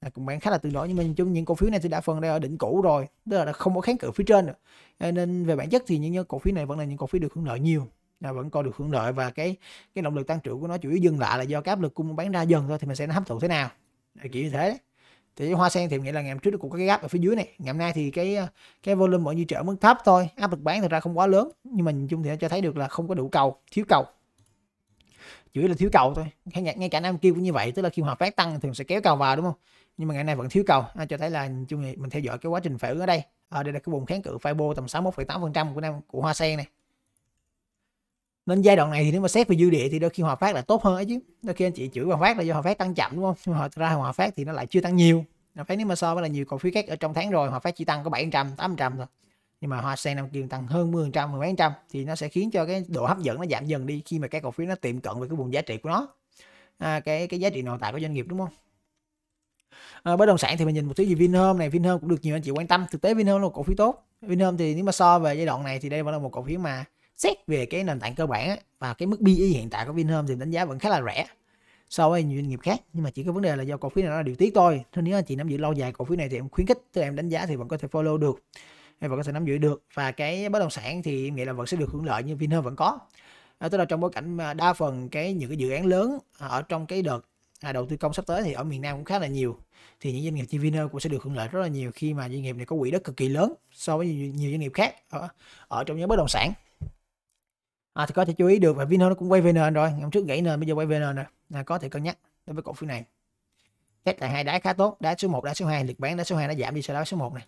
à, cũng bán khá là tương đối nhưng mà chung những cổ phiếu này thì đã phần đây ở đỉnh cũ rồi tức là không có kháng cự phía trên nữa nên về bản chất thì những cổ phiếu này vẫn là những cổ phiếu được hưởng lợi nhiều là vẫn coi được hưởng lợi và cái cái động lực tăng trưởng của nó chủ yếu dừng lại là do cái áp lực cung bán ra dần thôi thì mình sẽ nó hấp thụ thế nào Để kiểu như thế thì hoa sen thì mình nghĩ là ngày hôm trước cũng có cái gap ở phía dưới này ngày hôm nay thì cái cái volume mọi như trở mức thấp thôi áp lực bán thực ra không quá lớn nhưng mà nhìn chung thì nó cho thấy được là không có đủ cầu thiếu cầu chủ yếu là thiếu cầu thôi ngay, ngay cả nam kêu cũng như vậy tức là khi hòa phát tăng thì sẽ kéo cầu vào đúng không nhưng mà ngày nay vẫn thiếu cầu à, cho thấy là chung mình theo dõi cái quá trình phản ứng ở đây à, đây là cái vùng kháng cự fibo tầm 61,8 của nam của hoa sen này nên giai đoạn này thì nếu mà xét về dư địa thì đôi khi hòa phát là tốt hơn ấy chứ đôi khi anh chị chửi hòa phát là do hòa phát tăng chậm đúng không nhưng mà ra hòa phát thì nó lại chưa tăng nhiều hòa phát nếu mà so với là nhiều cổ phiếu khác ở trong tháng rồi hòa phát chỉ tăng có bảy trăm tám trăm thôi nhưng mà hoa sen năm kia tăng hơn 10 trăm mười mấy trăm thì nó sẽ khiến cho cái độ hấp dẫn nó giảm dần đi khi mà các cổ phiếu nó tiệm cận về cái vùng giá trị của nó à, cái cái giá trị nội tại của doanh nghiệp đúng không à, bất động sản thì mình nhìn một thứ gì Vinhome này Vinhome cũng được nhiều anh chị quan tâm thực tế Vinhome là một cổ phiếu tốt Vinhome thì nếu mà so về giai đoạn này thì đây vẫn là một cổ phiếu mà xét về cái nền tảng cơ bản á, và cái mức PE hiện tại của Vinhome thì đánh giá vẫn khá là rẻ so với nhiều doanh nghiệp khác nhưng mà chỉ có vấn đề là do cổ phiếu này nó là điều tiết thôi nên nếu anh chị nắm giữ lâu dài cổ phiếu này thì em khuyến khích tức là em đánh giá thì vẫn có thể follow được em vẫn có thể nắm giữ được và cái bất động sản thì em nghĩ là vẫn sẽ được hưởng lợi như Vinhome vẫn có à, tức là trong bối cảnh đa phần cái những cái dự án lớn ở trong cái đợt à, đầu tư công sắp tới thì ở miền Nam cũng khá là nhiều thì những doanh nghiệp như Viner cũng sẽ được hưởng lợi rất là nhiều khi mà doanh nghiệp này có quỹ đất cực kỳ lớn so với nhiều, nhiều doanh nghiệp khác ở, ở trong nhóm bất động sản à, thì có thể chú ý được và Vinhomes nó cũng quay về nền rồi ngày hôm trước gãy nền bây giờ quay về nền rồi à, có thể cân nhắc đối với cổ phiếu này test lại hai đáy khá tốt đáy số 1 đáy số 2 liệt bán đáy số 2 nó giảm đi sau đáy số 1 này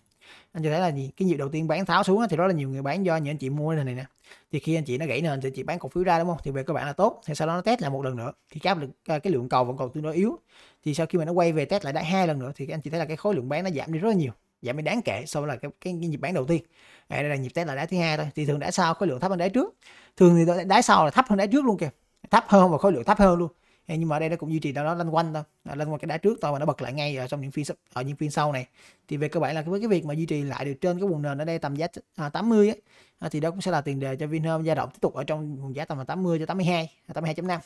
anh chị thấy là gì cái nhịp đầu tiên bán tháo xuống thì đó là nhiều người bán do những anh chị mua nền này nè thì khi anh chị nó gãy nền thì chị bán cổ phiếu ra đúng không thì về cơ bản là tốt thì sau đó nó test lại một lần nữa thì cái lực à, cái lượng cầu vẫn còn tương đối yếu thì sau khi mà nó quay về test lại đáy hai lần nữa thì anh chị thấy là cái khối lượng bán nó giảm đi rất là nhiều giảm dạ, mới đáng kể so với là cái, cái, cái nhịp bán đầu tiên à, đây là nhịp test là đáy thứ hai thôi thì thường đáy sau khối lượng thấp hơn đáy trước thường thì đáy sau là thấp hơn đáy trước luôn kìa thấp hơn và khối lượng thấp hơn luôn à, nhưng mà ở đây nó cũng duy trì nó lăn quanh thôi nó à, lăn quanh cái đáy trước thôi mà nó bật lại ngay ở trong những phiên ở những phiên sau này thì về cơ bản là với cái việc mà duy trì lại được trên cái vùng nền ở đây tầm giá 80 à, ấy, à, thì đó cũng sẽ là tiền đề cho Vinhome dao động tiếp tục ở trong vùng giá tầm 80 cho 82 82.5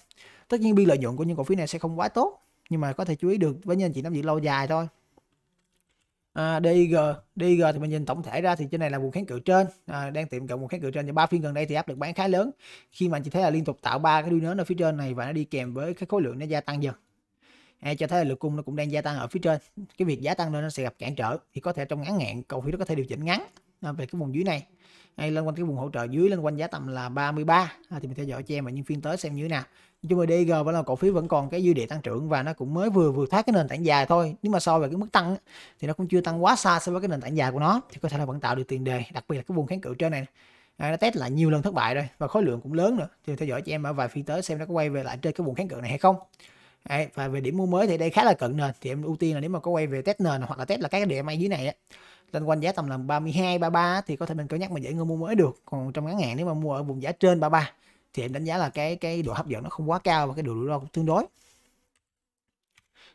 tất nhiên biên lợi nhuận của những cổ phiếu này sẽ không quá tốt nhưng mà có thể chú ý được với những anh chị nắm giữ lâu dài thôi à, DIG DIG thì mình nhìn tổng thể ra thì trên này là vùng kháng cự trên à, đang tiệm cận vùng kháng cự trên và ba phiên gần đây thì áp lực bán khá lớn khi mà chỉ thấy là liên tục tạo ba cái đuôi nến ở phía trên này và nó đi kèm với cái khối lượng nó gia tăng dần hay à, cho thấy là lực cung nó cũng đang gia tăng ở phía trên cái việc giá tăng lên nó sẽ gặp cản trở thì có thể trong ngắn hạn cầu phiếu nó có thể điều chỉnh ngắn về cái vùng dưới này hay lên quanh cái vùng hỗ trợ dưới lên quanh giá tầm là 33 à, thì mình theo dõi cho em và những phiên tới xem như thế nào nhưng mà DG vẫn là cổ phiếu vẫn còn cái dư địa tăng trưởng và nó cũng mới vừa vượt thoát cái nền tảng dài thôi nếu mà so về cái mức tăng thì nó cũng chưa tăng quá xa so với cái nền tảng dài của nó thì có thể là vẫn tạo được tiền đề đặc biệt là cái vùng kháng cự trên này à, nó test lại nhiều lần thất bại rồi và khối lượng cũng lớn nữa thì theo dõi cho em ở vài phiên tới xem nó có quay về lại trên cái vùng kháng cự này hay không Đấy, và về điểm mua mới thì đây khá là cận nền thì em ưu tiên là nếu mà có quay về test nền hoặc là test là các cái điểm may dưới này á lên quanh giá tầm là 32 33 thì có thể mình cân nhắc mình dễ ngư mua mới được còn trong ngắn hạn nếu mà mua ở vùng giá trên 33 thì em đánh giá là cái cái độ hấp dẫn nó không quá cao và cái độ rủi ro cũng tương đối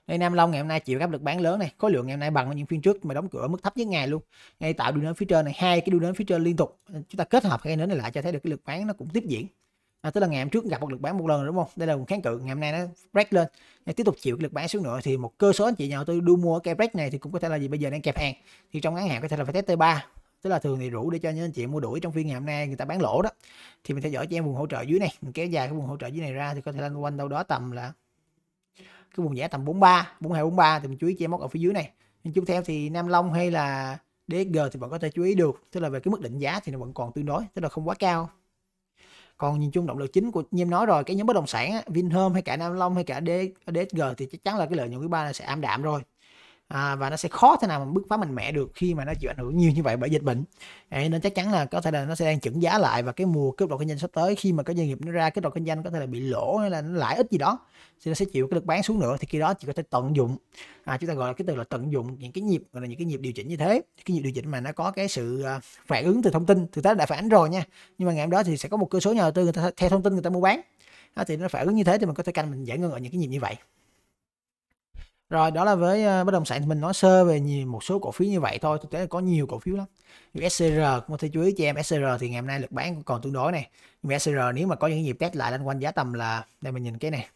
đây Nam Long ngày hôm nay chịu áp lực bán lớn này khối lượng ngày hôm nay bằng những phiên trước mà đóng cửa mức thấp nhất ngày luôn ngay tạo đu nến phía trên này hai cái đu nến phía trên liên tục chúng ta kết hợp cái nến này lại cho thấy được cái lực bán nó cũng tiếp diễn à, tức là ngày hôm trước gặp một lực bán một lần rồi đúng không đây là một kháng cự ngày hôm nay nó break lên để tiếp tục chịu cái lực bán xuống nữa thì một cơ số anh chị nhau tôi đu mua cái break này thì cũng có thể là gì bây giờ đang kẹp hàng thì trong ngắn hạn có thể là phải test t 3 tức là thường thì rủ để cho những anh chị mua đuổi trong phiên ngày hôm nay người ta bán lỗ đó thì mình theo dõi cho em vùng hỗ trợ dưới này mình kéo dài cái vùng hỗ trợ dưới này ra thì có thể lăn quanh đâu đó tầm là cái vùng giá tầm 43 42 43 thì mình chú ý che móc ở phía dưới này nhưng tiếp theo thì Nam Long hay là DG thì vẫn có thể chú ý được tức là về cái mức định giá thì nó vẫn còn tương đối tức là không quá cao còn nhìn chung động lực chính của như em nói rồi cái nhóm bất động sản á, Vinhome hay cả Nam Long hay cả D, DSG thì chắc chắn là cái lợi nhuận quý ba là sẽ ảm đạm rồi à, và nó sẽ khó thế nào mà bước phá mạnh mẽ được khi mà nó chịu ảnh hưởng nhiều như vậy bởi dịch bệnh Đấy, nên chắc chắn là có thể là nó sẽ đang chuẩn giá lại và cái mùa cướp đầu kinh doanh sắp tới khi mà cái doanh nghiệp nó ra cái đầu kinh doanh có thể là bị lỗ hay là nó lãi ít gì đó thì nó sẽ chịu cái lực bán xuống nữa thì khi đó chỉ có thể tận dụng à, chúng ta gọi là cái từ là tận dụng những cái nhịp gọi là những cái nhịp điều chỉnh như thế cái nhịp điều chỉnh mà nó có cái sự à, phản ứng từ thông tin thực tế đã phản ánh rồi nha nhưng mà ngày hôm đó thì sẽ có một cơ số nhà đầu tư người ta, theo thông tin người ta mua bán à, thì nó phản ứng như thế thì mình có thể canh mình giải ngân ở những cái nhịp như vậy rồi đó là với ờ, bất động sản thì mình nói sơ về nhiều một số cổ phiếu như vậy thôi thực tế là có nhiều cổ phiếu lắm như SCR cũng thể chú ý cho em SCR thì ngày hôm nay lực bán còn tương đối này nhưng SCR nếu mà có những nhịp test lại lên quanh giá tầm là đây mình nhìn cái này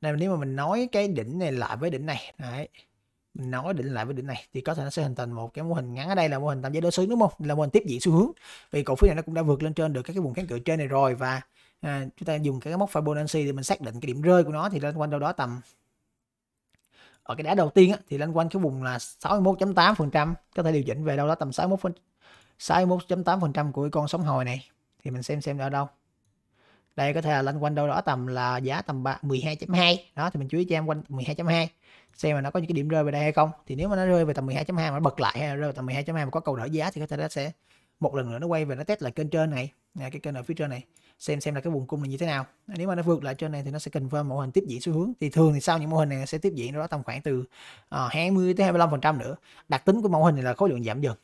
đây nếu mà mình nói cái đỉnh này lại với đỉnh này đấy mình nói đỉnh lại với đỉnh này thì có thể nó sẽ hình thành một cái mô hình ngắn ở đây là mô hình tam giác đối xứng đúng không là mô hình tiếp diễn xu hướng vì cổ phiếu này nó cũng đã vượt lên trên được các cái vùng kháng cự trên này rồi và à, chúng ta dùng cái mốc Fibonacci thì mình xác định cái điểm rơi của nó thì lên quanh đâu đó tầm ở cái đá đầu tiên á, thì lên quanh cái vùng là 61.8% có thể điều chỉnh về đâu đó tầm 61 61.8% của con sóng hồi này thì mình xem xem ở đâu đây có thể là lên quanh đâu đó tầm là giá tầm 12.2 đó thì mình chú ý cho em quanh 12.2 xem mà nó có những cái điểm rơi về đây hay không thì nếu mà nó rơi về tầm 12.2 mà nó bật lại hay là rơi về tầm 12.2 mà có cầu đỡ giá thì có thể nó sẽ một lần nữa nó quay về nó test lại kênh trên này, này cái kênh ở phía trên này xem xem là cái vùng cung này như thế nào nếu mà nó vượt lại trên này thì nó sẽ cần vào mô hình tiếp diễn xu hướng thì thường thì sau những mô hình này sẽ tiếp diễn đó tầm khoảng từ uh, ờ, 20 tới 25 phần trăm nữa đặc tính của mô hình này là khối lượng giảm dần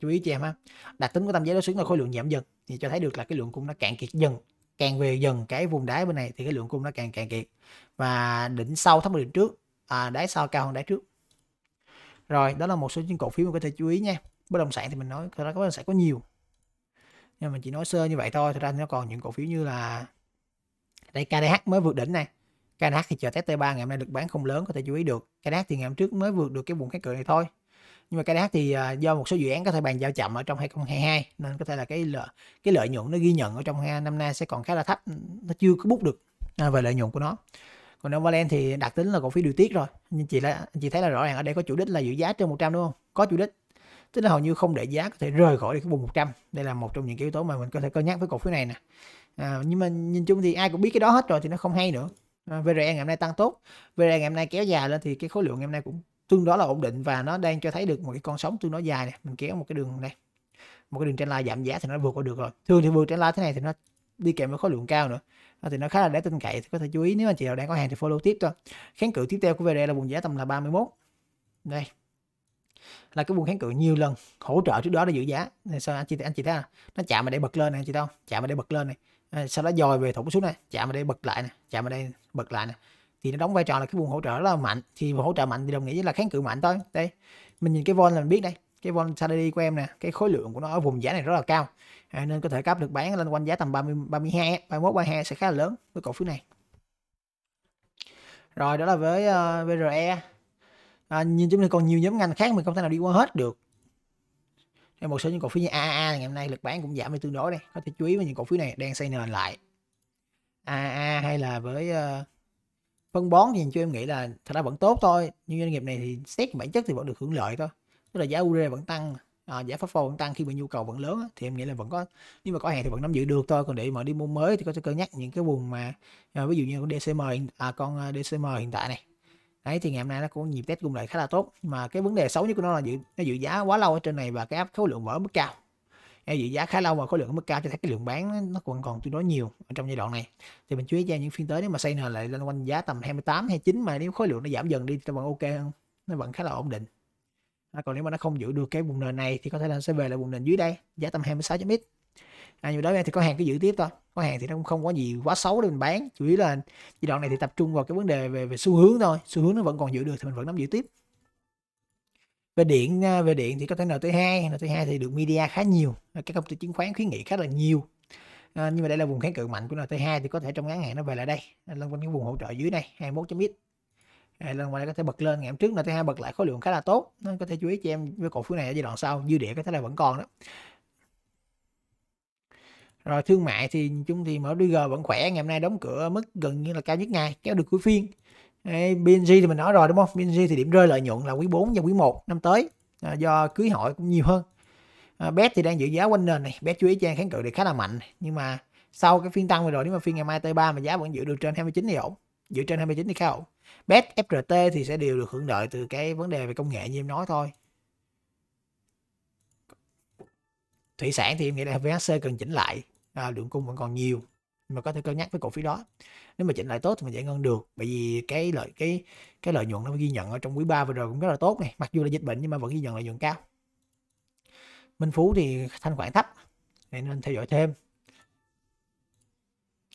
chú ý cho em ha đặc tính của tâm giới đối xứng là khối lượng giảm dần thì cho thấy được là cái lượng cung nó cạn kiệt dần càng về dần cái vùng đáy bên này thì cái lượng cung nó càng cạn kiệt và đỉnh sau thấp hơn đỉnh trước à, đáy sau cao hơn đáy trước rồi đó là một số những cổ phiếu mình có thể chú ý nha bất động sản thì mình nói có bất động có nhiều nhưng mà chỉ nói sơ như vậy thôi thật ra nó còn những cổ phiếu như là đây KDH mới vượt đỉnh này KDH thì chờ test T3 ngày hôm nay được bán không lớn có thể chú ý được KDH thì ngày hôm trước mới vượt được cái vùng kháng cự này thôi nhưng mà KDH thì à, do một số dự án có thể bàn giao chậm ở trong 2022 nên có thể là cái lợi cái lợi nhuận nó ghi nhận ở trong năm nay sẽ còn khá là thấp nó chưa có bút được à, về lợi nhuận của nó còn Novaland thì đặc tính là cổ phiếu điều tiết rồi nhưng chị là chị thấy là rõ ràng ở đây có chủ đích là giữ giá trên 100 đúng không có chủ đích tức là hầu như không để giá có thể rời khỏi cái vùng 100 đây là một trong những yếu tố mà mình có thể cân nhắc với cổ phiếu này nè à, nhưng mà nhìn chung thì ai cũng biết cái đó hết rồi thì nó không hay nữa à, VRE ngày hôm nay tăng tốt VRE ngày hôm nay kéo dài lên thì cái khối lượng ngày hôm nay cũng tương đối là ổn định và nó đang cho thấy được một cái con sóng tương đối dài này mình kéo một cái đường này một cái đường trên line giảm giá thì nó vượt qua được rồi thường thì vượt trên line thế này thì nó đi kèm với khối lượng cao nữa à, thì nó khá là đáng tin cậy thì có thể chú ý nếu anh chị nào đang có hàng thì follow tiếp thôi kháng cự tiếp theo của VRE là vùng giá tầm là 31 đây là cái vùng kháng cự nhiều lần hỗ trợ trước đó để giữ giá sau anh chị anh chị thấy à? nó chạm mà để bật lên này anh chị thấy không chạm mà để bật lên này à, sau đó dòi về thủng xuống này chạm mà để bật lại này chạm mà đây bật lại này thì nó đóng vai trò là cái vùng hỗ trợ rất là mạnh thì hỗ trợ mạnh thì đồng nghĩa với là kháng cự mạnh thôi đây mình nhìn cái vol là mình biết đây cái vol Saturday của em nè cái khối lượng của nó ở vùng giá này rất là cao à, nên có thể cấp được bán lên quanh giá tầm 30 32 31 32 sẽ khá là lớn với cổ phiếu này rồi đó là với uh, ờ, VRE à, nhưng chúng ta còn nhiều nhóm ngành khác mình không thể nào đi qua hết được đây một số những cổ phiếu như AAA ngày hôm nay lực bán cũng giảm đi tương đối đây có thể chú ý với những cổ phiếu này đang xây nền lại AAA hay là với uh, phân bón thì cho em nghĩ là thật ra vẫn tốt thôi nhưng doanh nghiệp này thì xét bản chất thì vẫn được hưởng lợi thôi tức là giá URE vẫn tăng à, giá phát vẫn tăng khi mà nhu cầu vẫn lớn á, thì em nghĩ là vẫn có nhưng mà có hàng thì vẫn nắm giữ được thôi còn để mà đi mua mới thì có thể cân nhắc những cái vùng mà à, ví dụ như con DCM à, con DCM hiện tại này đấy thì ngày hôm nay nó cũng nhịp test cung lại khá là tốt mà cái vấn đề xấu nhất của nó là dự nó dự giá quá lâu ở trên này và cái áp khối lượng vỡ mức cao em dự giá khá lâu và khối lượng mức cao cho thấy cái lượng bán nó còn còn tương đối nhiều ở trong giai đoạn này thì mình chú ý cho những phiên tới nếu mà xây nền lại lên quanh giá tầm 28 29 mà nếu khối lượng nó giảm dần đi thì vẫn ok không nó vẫn khá là ổn định à, còn nếu mà nó không giữ được cái vùng nền này thì có thể là sẽ về lại vùng nền dưới đây giá tầm 26.x à, nhưng đối với em thì có hàng cứ giữ tiếp thôi có hàng thì nó cũng không có gì quá xấu để mình bán chủ yếu là giai đoạn này thì tập trung vào cái vấn đề về về xu hướng thôi xu hướng nó vẫn còn giữ được thì mình vẫn nắm giữ tiếp về điện à, về điện thì có thể NT2 NT2 thì được media khá nhiều các công ty chứng khoán khuyến nghị khá là nhiều à, nhưng mà đây là vùng kháng cự mạnh của NT2 thì có thể trong ngắn hạn nó về lại đây à, lên quanh cái vùng hỗ trợ dưới này 21.x à, lần ngoài đây có thể bật lên ngày hôm trước NT2 bật lại khối lượng khá là tốt nên có thể chú ý cho em với cổ phiếu này ở giai đoạn sau dư địa có thể là vẫn còn đó rồi thương mại thì chung thì mở DG vẫn khỏe ngày hôm nay đóng cửa mức gần như là cao nhất ngày kéo được cuối phiên BNG thì mình nói rồi đúng không BNG thì điểm rơi lợi nhuận là quý 4 và quý 1 năm tới à, do cưới hỏi cũng nhiều hơn à, BET thì đang giữ giá quanh nền này BET chú ý trang kháng cự thì khá là mạnh nhưng mà sau cái phiên tăng vừa rồi nếu mà phiên ngày mai T3 mà giá vẫn giữ được trên 29 thì ổn giữ trên 29 thì khá ổn BET FRT thì sẽ đều được hưởng lợi từ cái vấn đề về công nghệ như em nói thôi thủy sản thì em nghĩ là VHC cần chỉnh lại à, lượng cung vẫn còn nhiều mà có thể cân nhắc với cổ phiếu đó nếu mà chỉnh lại tốt thì mình giải ngân được bởi vì cái lợi cái cái lợi nhuận nó ghi nhận ở trong quý 3 vừa rồi cũng rất là tốt này mặc dù là dịch bệnh nhưng mà vẫn ghi nhận lợi nhuận cao Minh Phú thì thanh khoản thấp nên nên theo dõi thêm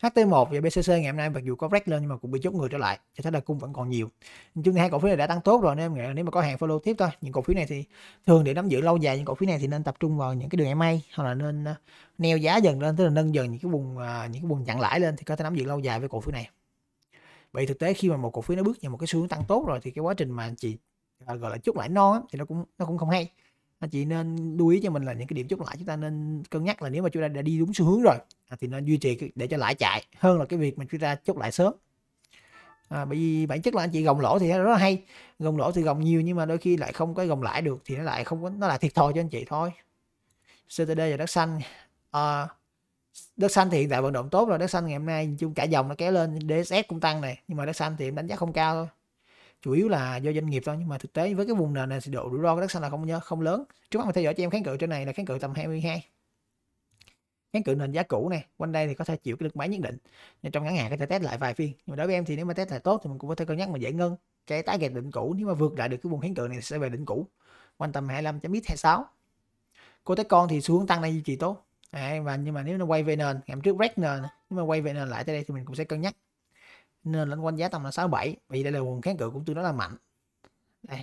HT1 và BCC ngày hôm nay mặc dù có break lên nhưng mà cũng bị chốt người trở lại cho thấy là cung vẫn còn nhiều chúng hai cổ phiếu này đã tăng tốt rồi nên em nghĩ là nếu mà có hàng follow tiếp thôi những cổ phiếu này thì thường để nắm giữ lâu dài những cổ phiếu này thì nên tập trung vào những cái đường MA hoặc là nên ờ, neo giá dần lên tức là nâng dần những cái vùng ờ, những cái vùng chặn lãi lên thì có thể nắm giữ lâu dài với cổ phiếu này vậy thực tế khi mà một cổ phiếu nó bước vào một cái xu hướng tăng tốt rồi thì cái quá trình mà chị ờ, gọi là chốt lãi non thì nó cũng nó cũng không hay chị nên lưu ý cho mình là những cái điểm chốt lại chúng ta nên cân nhắc là nếu mà chúng ta đã đi đúng xu hướng rồi À, thì nên duy trì để cho lãi chạy hơn là cái việc mà chúng ta chốt lại sớm à, bởi vì bản chất là anh chị gồng lỗ thì rất là hay gồng lỗ thì gồng nhiều nhưng mà đôi khi lại không có gồng lãi được thì nó lại không có nó lại thiệt thòi cho anh chị thôi CTD và đất xanh à, đất xanh thì hiện tại vận động tốt rồi đất xanh ngày hôm nay chung cả dòng nó kéo lên DSS cũng tăng này nhưng mà đất xanh thì em đánh giá không cao thôi chủ yếu là do doanh nghiệp thôi nhưng mà thực tế với cái vùng nền này thì độ rủi ro của đất xanh là không không lớn trước mắt mình theo dõi cho em kháng cự trên này là kháng cự tầm 22 kháng cự nền giá cũ này quanh đây thì có thể chịu cái lực máy nhất định nhưng trong ngắn hạn có thể test lại vài phiên nhưng mà đối với em thì nếu mà test lại tốt thì mình cũng có thể cân nhắc mà giải ngân cái tái gạch đỉnh cũ nếu mà vượt lại được cái vùng kháng cự này sẽ về đỉnh cũ quanh tầm 25 chấm ít 26 cô tới con thì xuống tăng này duy trì tốt à, và nhưng mà nếu nó quay về nền ngày trước break nền nhưng mà quay về nền lại tới đây thì mình cũng sẽ cân nhắc nên lên quanh giá tầm là 67 vì đây là vùng kháng cự cũng tương đối là mạnh đây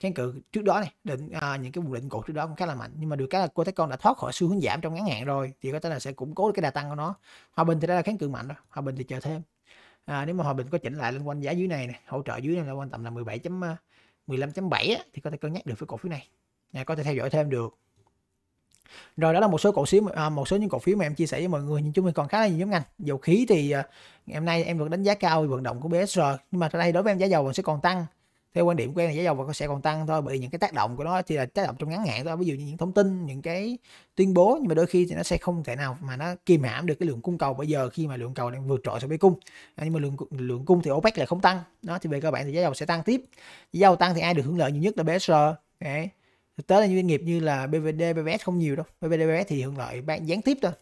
kháng cự trước đó này định à, những cái vùng định cột trước đó cũng khá là mạnh nhưng mà được cái là cô thấy con đã thoát khỏi xu hướng giảm trong ngắn hạn rồi thì có thể là sẽ củng cố cái đà tăng của nó hòa bình thì đã là kháng cự mạnh rồi hòa bình thì chờ thêm à, nếu mà hòa bình có chỉnh lại lên quanh giá dưới này, này hỗ trợ dưới này là quan tầm là 17 15.7 à, thì có thể cân nhắc được với cổ phiếu này à, có thể theo dõi thêm được rồi đó là một số cổ phiếu à, một số những cổ phiếu mà em chia sẻ với mọi người nhưng chúng mình còn khá là nhiều nhóm ngành dầu khí thì à, ngày hôm nay em được đánh giá cao về vận động của BSR nhưng mà ở đây đối với em giá dầu vẫn sẽ còn tăng theo quan điểm của em là giá dầu sẽ còn tăng thôi bởi vì những cái tác động của nó thì là tác động trong ngắn hạn thôi ví dụ như những thông tin những cái tuyên bố nhưng mà đôi khi thì nó sẽ không thể nào mà nó kìm hãm được cái lượng cung cầu bây giờ khi mà lượng cầu đang vượt trội so với cung à, nhưng mà lượng lượng cung thì OPEC lại không tăng đó thì về cơ bản thì giá dầu sẽ tăng tiếp giá dầu tăng thì ai được hưởng lợi nhiều nhất là BSR Đấy. thực tế là những doanh nghiệp như là BVD BVS không nhiều đâu BVD BVS thì hưởng lợi bán gián tiếp thôi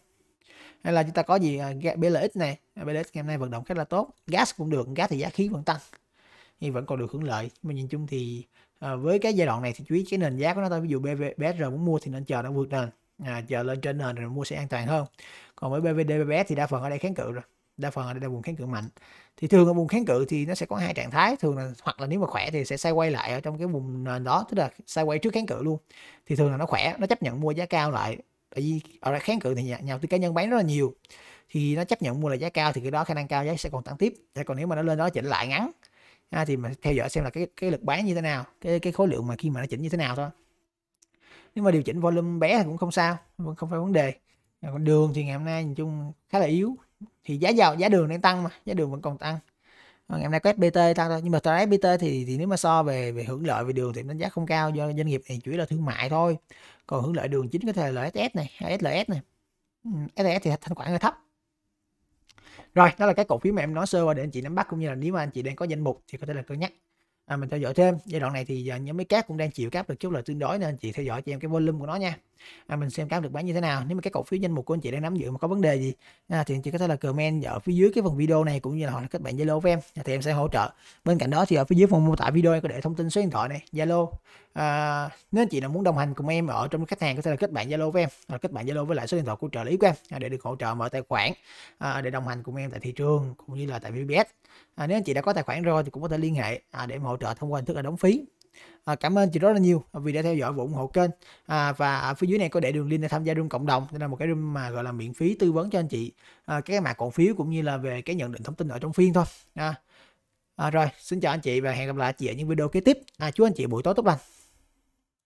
hay là chúng ta có gì à, BLX này ờ, BLX ngày hôm nay vận động khá là tốt gas cũng được gas thì giá khí vẫn tăng nhưng vẫn còn được hưởng lợi mà nhìn chung thì à, với cái giai đoạn này thì chú ý cái nền giá của nó thôi ví dụ BV, BSR muốn mua thì nên chờ nó vượt nền à, chờ lên trên nền rồi mua sẽ an toàn hơn còn với BVD BBS thì đa phần ở đây kháng cự rồi đa phần ở đây là vùng kháng cự mạnh thì thường ở vùng kháng cự thì nó sẽ có hai trạng thái thường là hoặc là nếu mà khỏe thì sẽ xoay quay lại ở trong cái vùng nền đó tức là xoay quay trước kháng cự luôn thì thường là nó khỏe nó chấp nhận mua giá cao lại tại vì ở đây kháng cự thì nhà, nhà tư cá nhân bán rất là nhiều thì nó chấp nhận mua là giá cao thì cái đó khả năng cao giá sẽ còn tăng tiếp thế còn nếu mà nó lên đó chỉnh lại ngắn à, thì mà theo dõi xem là cái cái lực bán như thế nào cái cái khối lượng mà khi mà nó chỉnh như thế nào thôi nếu mà điều chỉnh volume bé thì cũng không sao không phải vấn đề còn đường thì ngày hôm nay nhìn chung khá là yếu thì giá dầu giá đường đang tăng mà giá đường vẫn còn tăng ngày hôm nay có SBT tăng thôi nhưng mà tại SBT thì thì nếu mà so về về hưởng lợi về đường thì đánh giá không cao do doanh nghiệp này chủ yếu là thương mại thôi còn hưởng lợi đường chính có thể là LSS này SLS này SS ừ, thì thanh khoản hơi thấp rồi đó là các cổ phiếu mà em nói sơ qua để anh chị nắm bắt cũng như là nếu mà anh chị đang có danh mục thì có thể là cân nhắc à, mình theo dõi thêm giai đoạn này thì à, nhóm mấy cát cũng đang chịu cáp được chút lời tương đối nên anh chị theo dõi cho em cái volume của nó nha à, mình xem cáp được bán như thế nào nếu mà cái cổ phiếu danh mục của anh chị đang nắm giữ mà có vấn đề gì à, thì anh chị có thể là comment ở phía dưới cái phần video này cũng như là hoặc là kết bạn zalo với em à, thì em sẽ hỗ trợ bên cạnh đó thì ở phía dưới phần mô tả video em có để thông tin số điện thoại này zalo à, nếu anh chị nào muốn đồng hành cùng em ở trong khách hàng có thể là kết bạn zalo với em hoặc kết bạn zalo với lại số điện thoại của trợ lý của em à, để được hỗ trợ mở tài khoản à, để đồng hành cùng em tại thị trường cũng như là tại vbs à, nếu anh chị đã có tài khoản rồi thì cũng có thể liên hệ à, để hỗ trợ thông qua hình thức là đóng phí À, cảm ơn chị rất là nhiều à, vì đã theo dõi và ủng hộ kênh à, và ở phía dưới này có để đường link để tham gia room cộng đồng đây là một cái room mà gọi là miễn phí tư vấn cho anh chị à, cái mã cổ phiếu cũng như là về cái nhận định thông tin ở trong phiên thôi à, à, rồi xin chào anh chị và hẹn gặp lại chị ở những video kế tiếp à, chúc anh chị buổi tối tốt lành